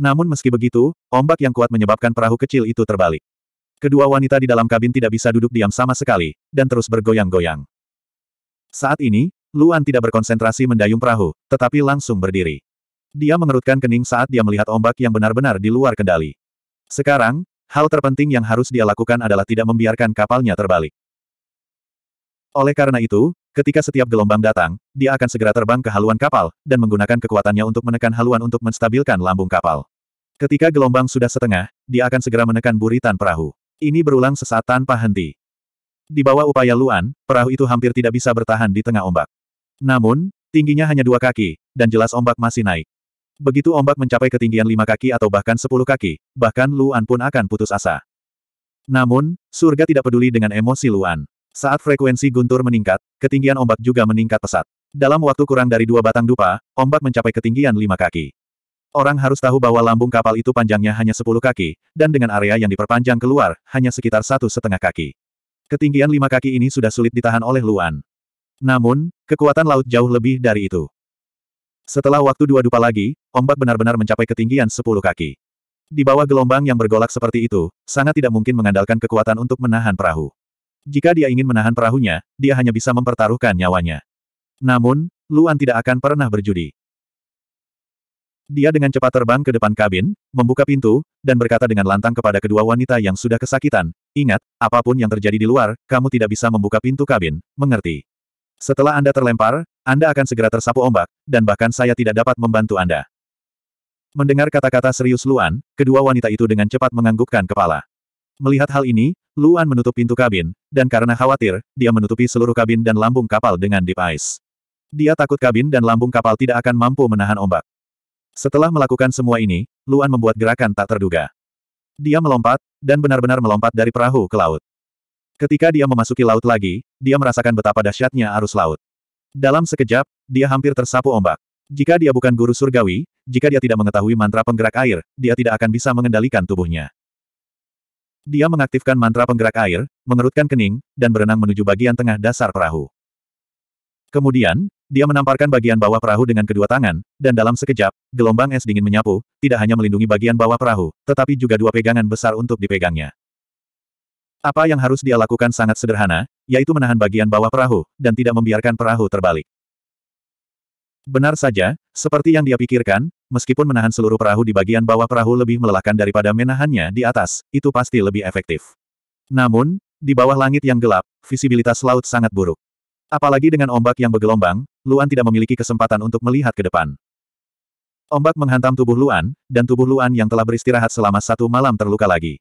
Namun meski begitu, ombak yang kuat menyebabkan perahu kecil itu terbalik. Kedua wanita di dalam kabin tidak bisa duduk diam sama sekali, dan terus bergoyang-goyang. Saat ini, Luan tidak berkonsentrasi mendayung perahu, tetapi langsung berdiri. Dia mengerutkan kening saat dia melihat ombak yang benar-benar di luar kendali. Sekarang, hal terpenting yang harus dia lakukan adalah tidak membiarkan kapalnya terbalik. Oleh karena itu, ketika setiap gelombang datang, dia akan segera terbang ke haluan kapal, dan menggunakan kekuatannya untuk menekan haluan untuk menstabilkan lambung kapal. Ketika gelombang sudah setengah, dia akan segera menekan buritan perahu. Ini berulang sesaat tanpa henti. Di bawah upaya Luan, perahu itu hampir tidak bisa bertahan di tengah ombak. Namun, tingginya hanya dua kaki, dan jelas ombak masih naik. Begitu ombak mencapai ketinggian lima kaki atau bahkan sepuluh kaki, bahkan Luan pun akan putus asa. Namun, surga tidak peduli dengan emosi Luan. Saat frekuensi guntur meningkat, ketinggian ombak juga meningkat pesat. Dalam waktu kurang dari dua batang dupa, ombak mencapai ketinggian lima kaki. Orang harus tahu bahwa lambung kapal itu panjangnya hanya sepuluh kaki, dan dengan area yang diperpanjang keluar, hanya sekitar satu setengah kaki. Ketinggian lima kaki ini sudah sulit ditahan oleh Luan. Namun, kekuatan laut jauh lebih dari itu. Setelah waktu dua dupa lagi, ombak benar-benar mencapai ketinggian sepuluh kaki. Di bawah gelombang yang bergolak seperti itu, sangat tidak mungkin mengandalkan kekuatan untuk menahan perahu. Jika dia ingin menahan perahunya, dia hanya bisa mempertaruhkan nyawanya. Namun, Luan tidak akan pernah berjudi. Dia dengan cepat terbang ke depan kabin, membuka pintu, dan berkata dengan lantang kepada kedua wanita yang sudah kesakitan, Ingat, apapun yang terjadi di luar, kamu tidak bisa membuka pintu kabin, mengerti? Setelah Anda terlempar, Anda akan segera tersapu ombak, dan bahkan saya tidak dapat membantu Anda. Mendengar kata-kata serius Luan, kedua wanita itu dengan cepat menganggukkan kepala. Melihat hal ini, Luan menutup pintu kabin, dan karena khawatir, dia menutupi seluruh kabin dan lambung kapal dengan deep ice. Dia takut kabin dan lambung kapal tidak akan mampu menahan ombak. Setelah melakukan semua ini, Luan membuat gerakan tak terduga. Dia melompat, dan benar-benar melompat dari perahu ke laut. Ketika dia memasuki laut lagi, dia merasakan betapa dahsyatnya arus laut. Dalam sekejap, dia hampir tersapu ombak. Jika dia bukan guru surgawi, jika dia tidak mengetahui mantra penggerak air, dia tidak akan bisa mengendalikan tubuhnya. Dia mengaktifkan mantra penggerak air, mengerutkan kening, dan berenang menuju bagian tengah dasar perahu. Kemudian, dia menamparkan bagian bawah perahu dengan kedua tangan, dan dalam sekejap, gelombang es dingin menyapu, tidak hanya melindungi bagian bawah perahu, tetapi juga dua pegangan besar untuk dipegangnya. Apa yang harus dia lakukan sangat sederhana, yaitu menahan bagian bawah perahu, dan tidak membiarkan perahu terbalik. Benar saja, seperti yang dia pikirkan, meskipun menahan seluruh perahu di bagian bawah perahu lebih melelahkan daripada menahannya di atas, itu pasti lebih efektif. Namun, di bawah langit yang gelap, visibilitas laut sangat buruk. Apalagi dengan ombak yang bergelombang, Luan tidak memiliki kesempatan untuk melihat ke depan. Ombak menghantam tubuh Luan, dan tubuh Luan yang telah beristirahat selama satu malam terluka lagi.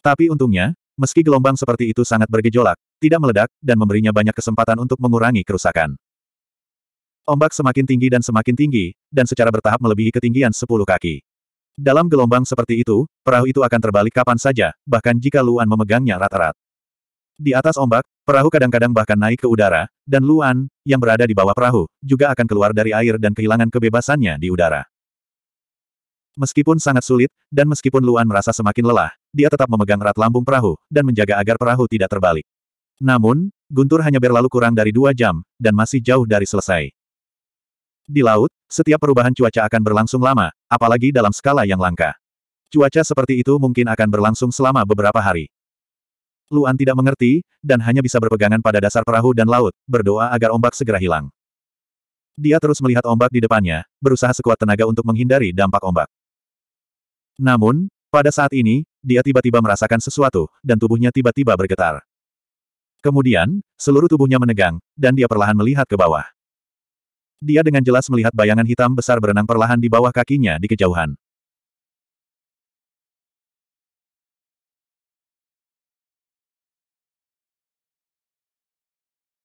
Tapi untungnya, Meski gelombang seperti itu sangat bergejolak, tidak meledak, dan memberinya banyak kesempatan untuk mengurangi kerusakan. Ombak semakin tinggi dan semakin tinggi, dan secara bertahap melebihi ketinggian 10 kaki. Dalam gelombang seperti itu, perahu itu akan terbalik kapan saja, bahkan jika Luan memegangnya rata rat Di atas ombak, perahu kadang-kadang bahkan naik ke udara, dan Luan, yang berada di bawah perahu, juga akan keluar dari air dan kehilangan kebebasannya di udara. Meskipun sangat sulit, dan meskipun Luan merasa semakin lelah, dia tetap memegang erat lambung perahu, dan menjaga agar perahu tidak terbalik. Namun, Guntur hanya berlalu kurang dari dua jam, dan masih jauh dari selesai. Di laut, setiap perubahan cuaca akan berlangsung lama, apalagi dalam skala yang langka. Cuaca seperti itu mungkin akan berlangsung selama beberapa hari. Luan tidak mengerti, dan hanya bisa berpegangan pada dasar perahu dan laut, berdoa agar ombak segera hilang. Dia terus melihat ombak di depannya, berusaha sekuat tenaga untuk menghindari dampak ombak. Namun, pada saat ini, dia tiba-tiba merasakan sesuatu, dan tubuhnya tiba-tiba bergetar. Kemudian, seluruh tubuhnya menegang, dan dia perlahan melihat ke bawah. Dia dengan jelas melihat bayangan hitam besar berenang perlahan di bawah kakinya di kejauhan.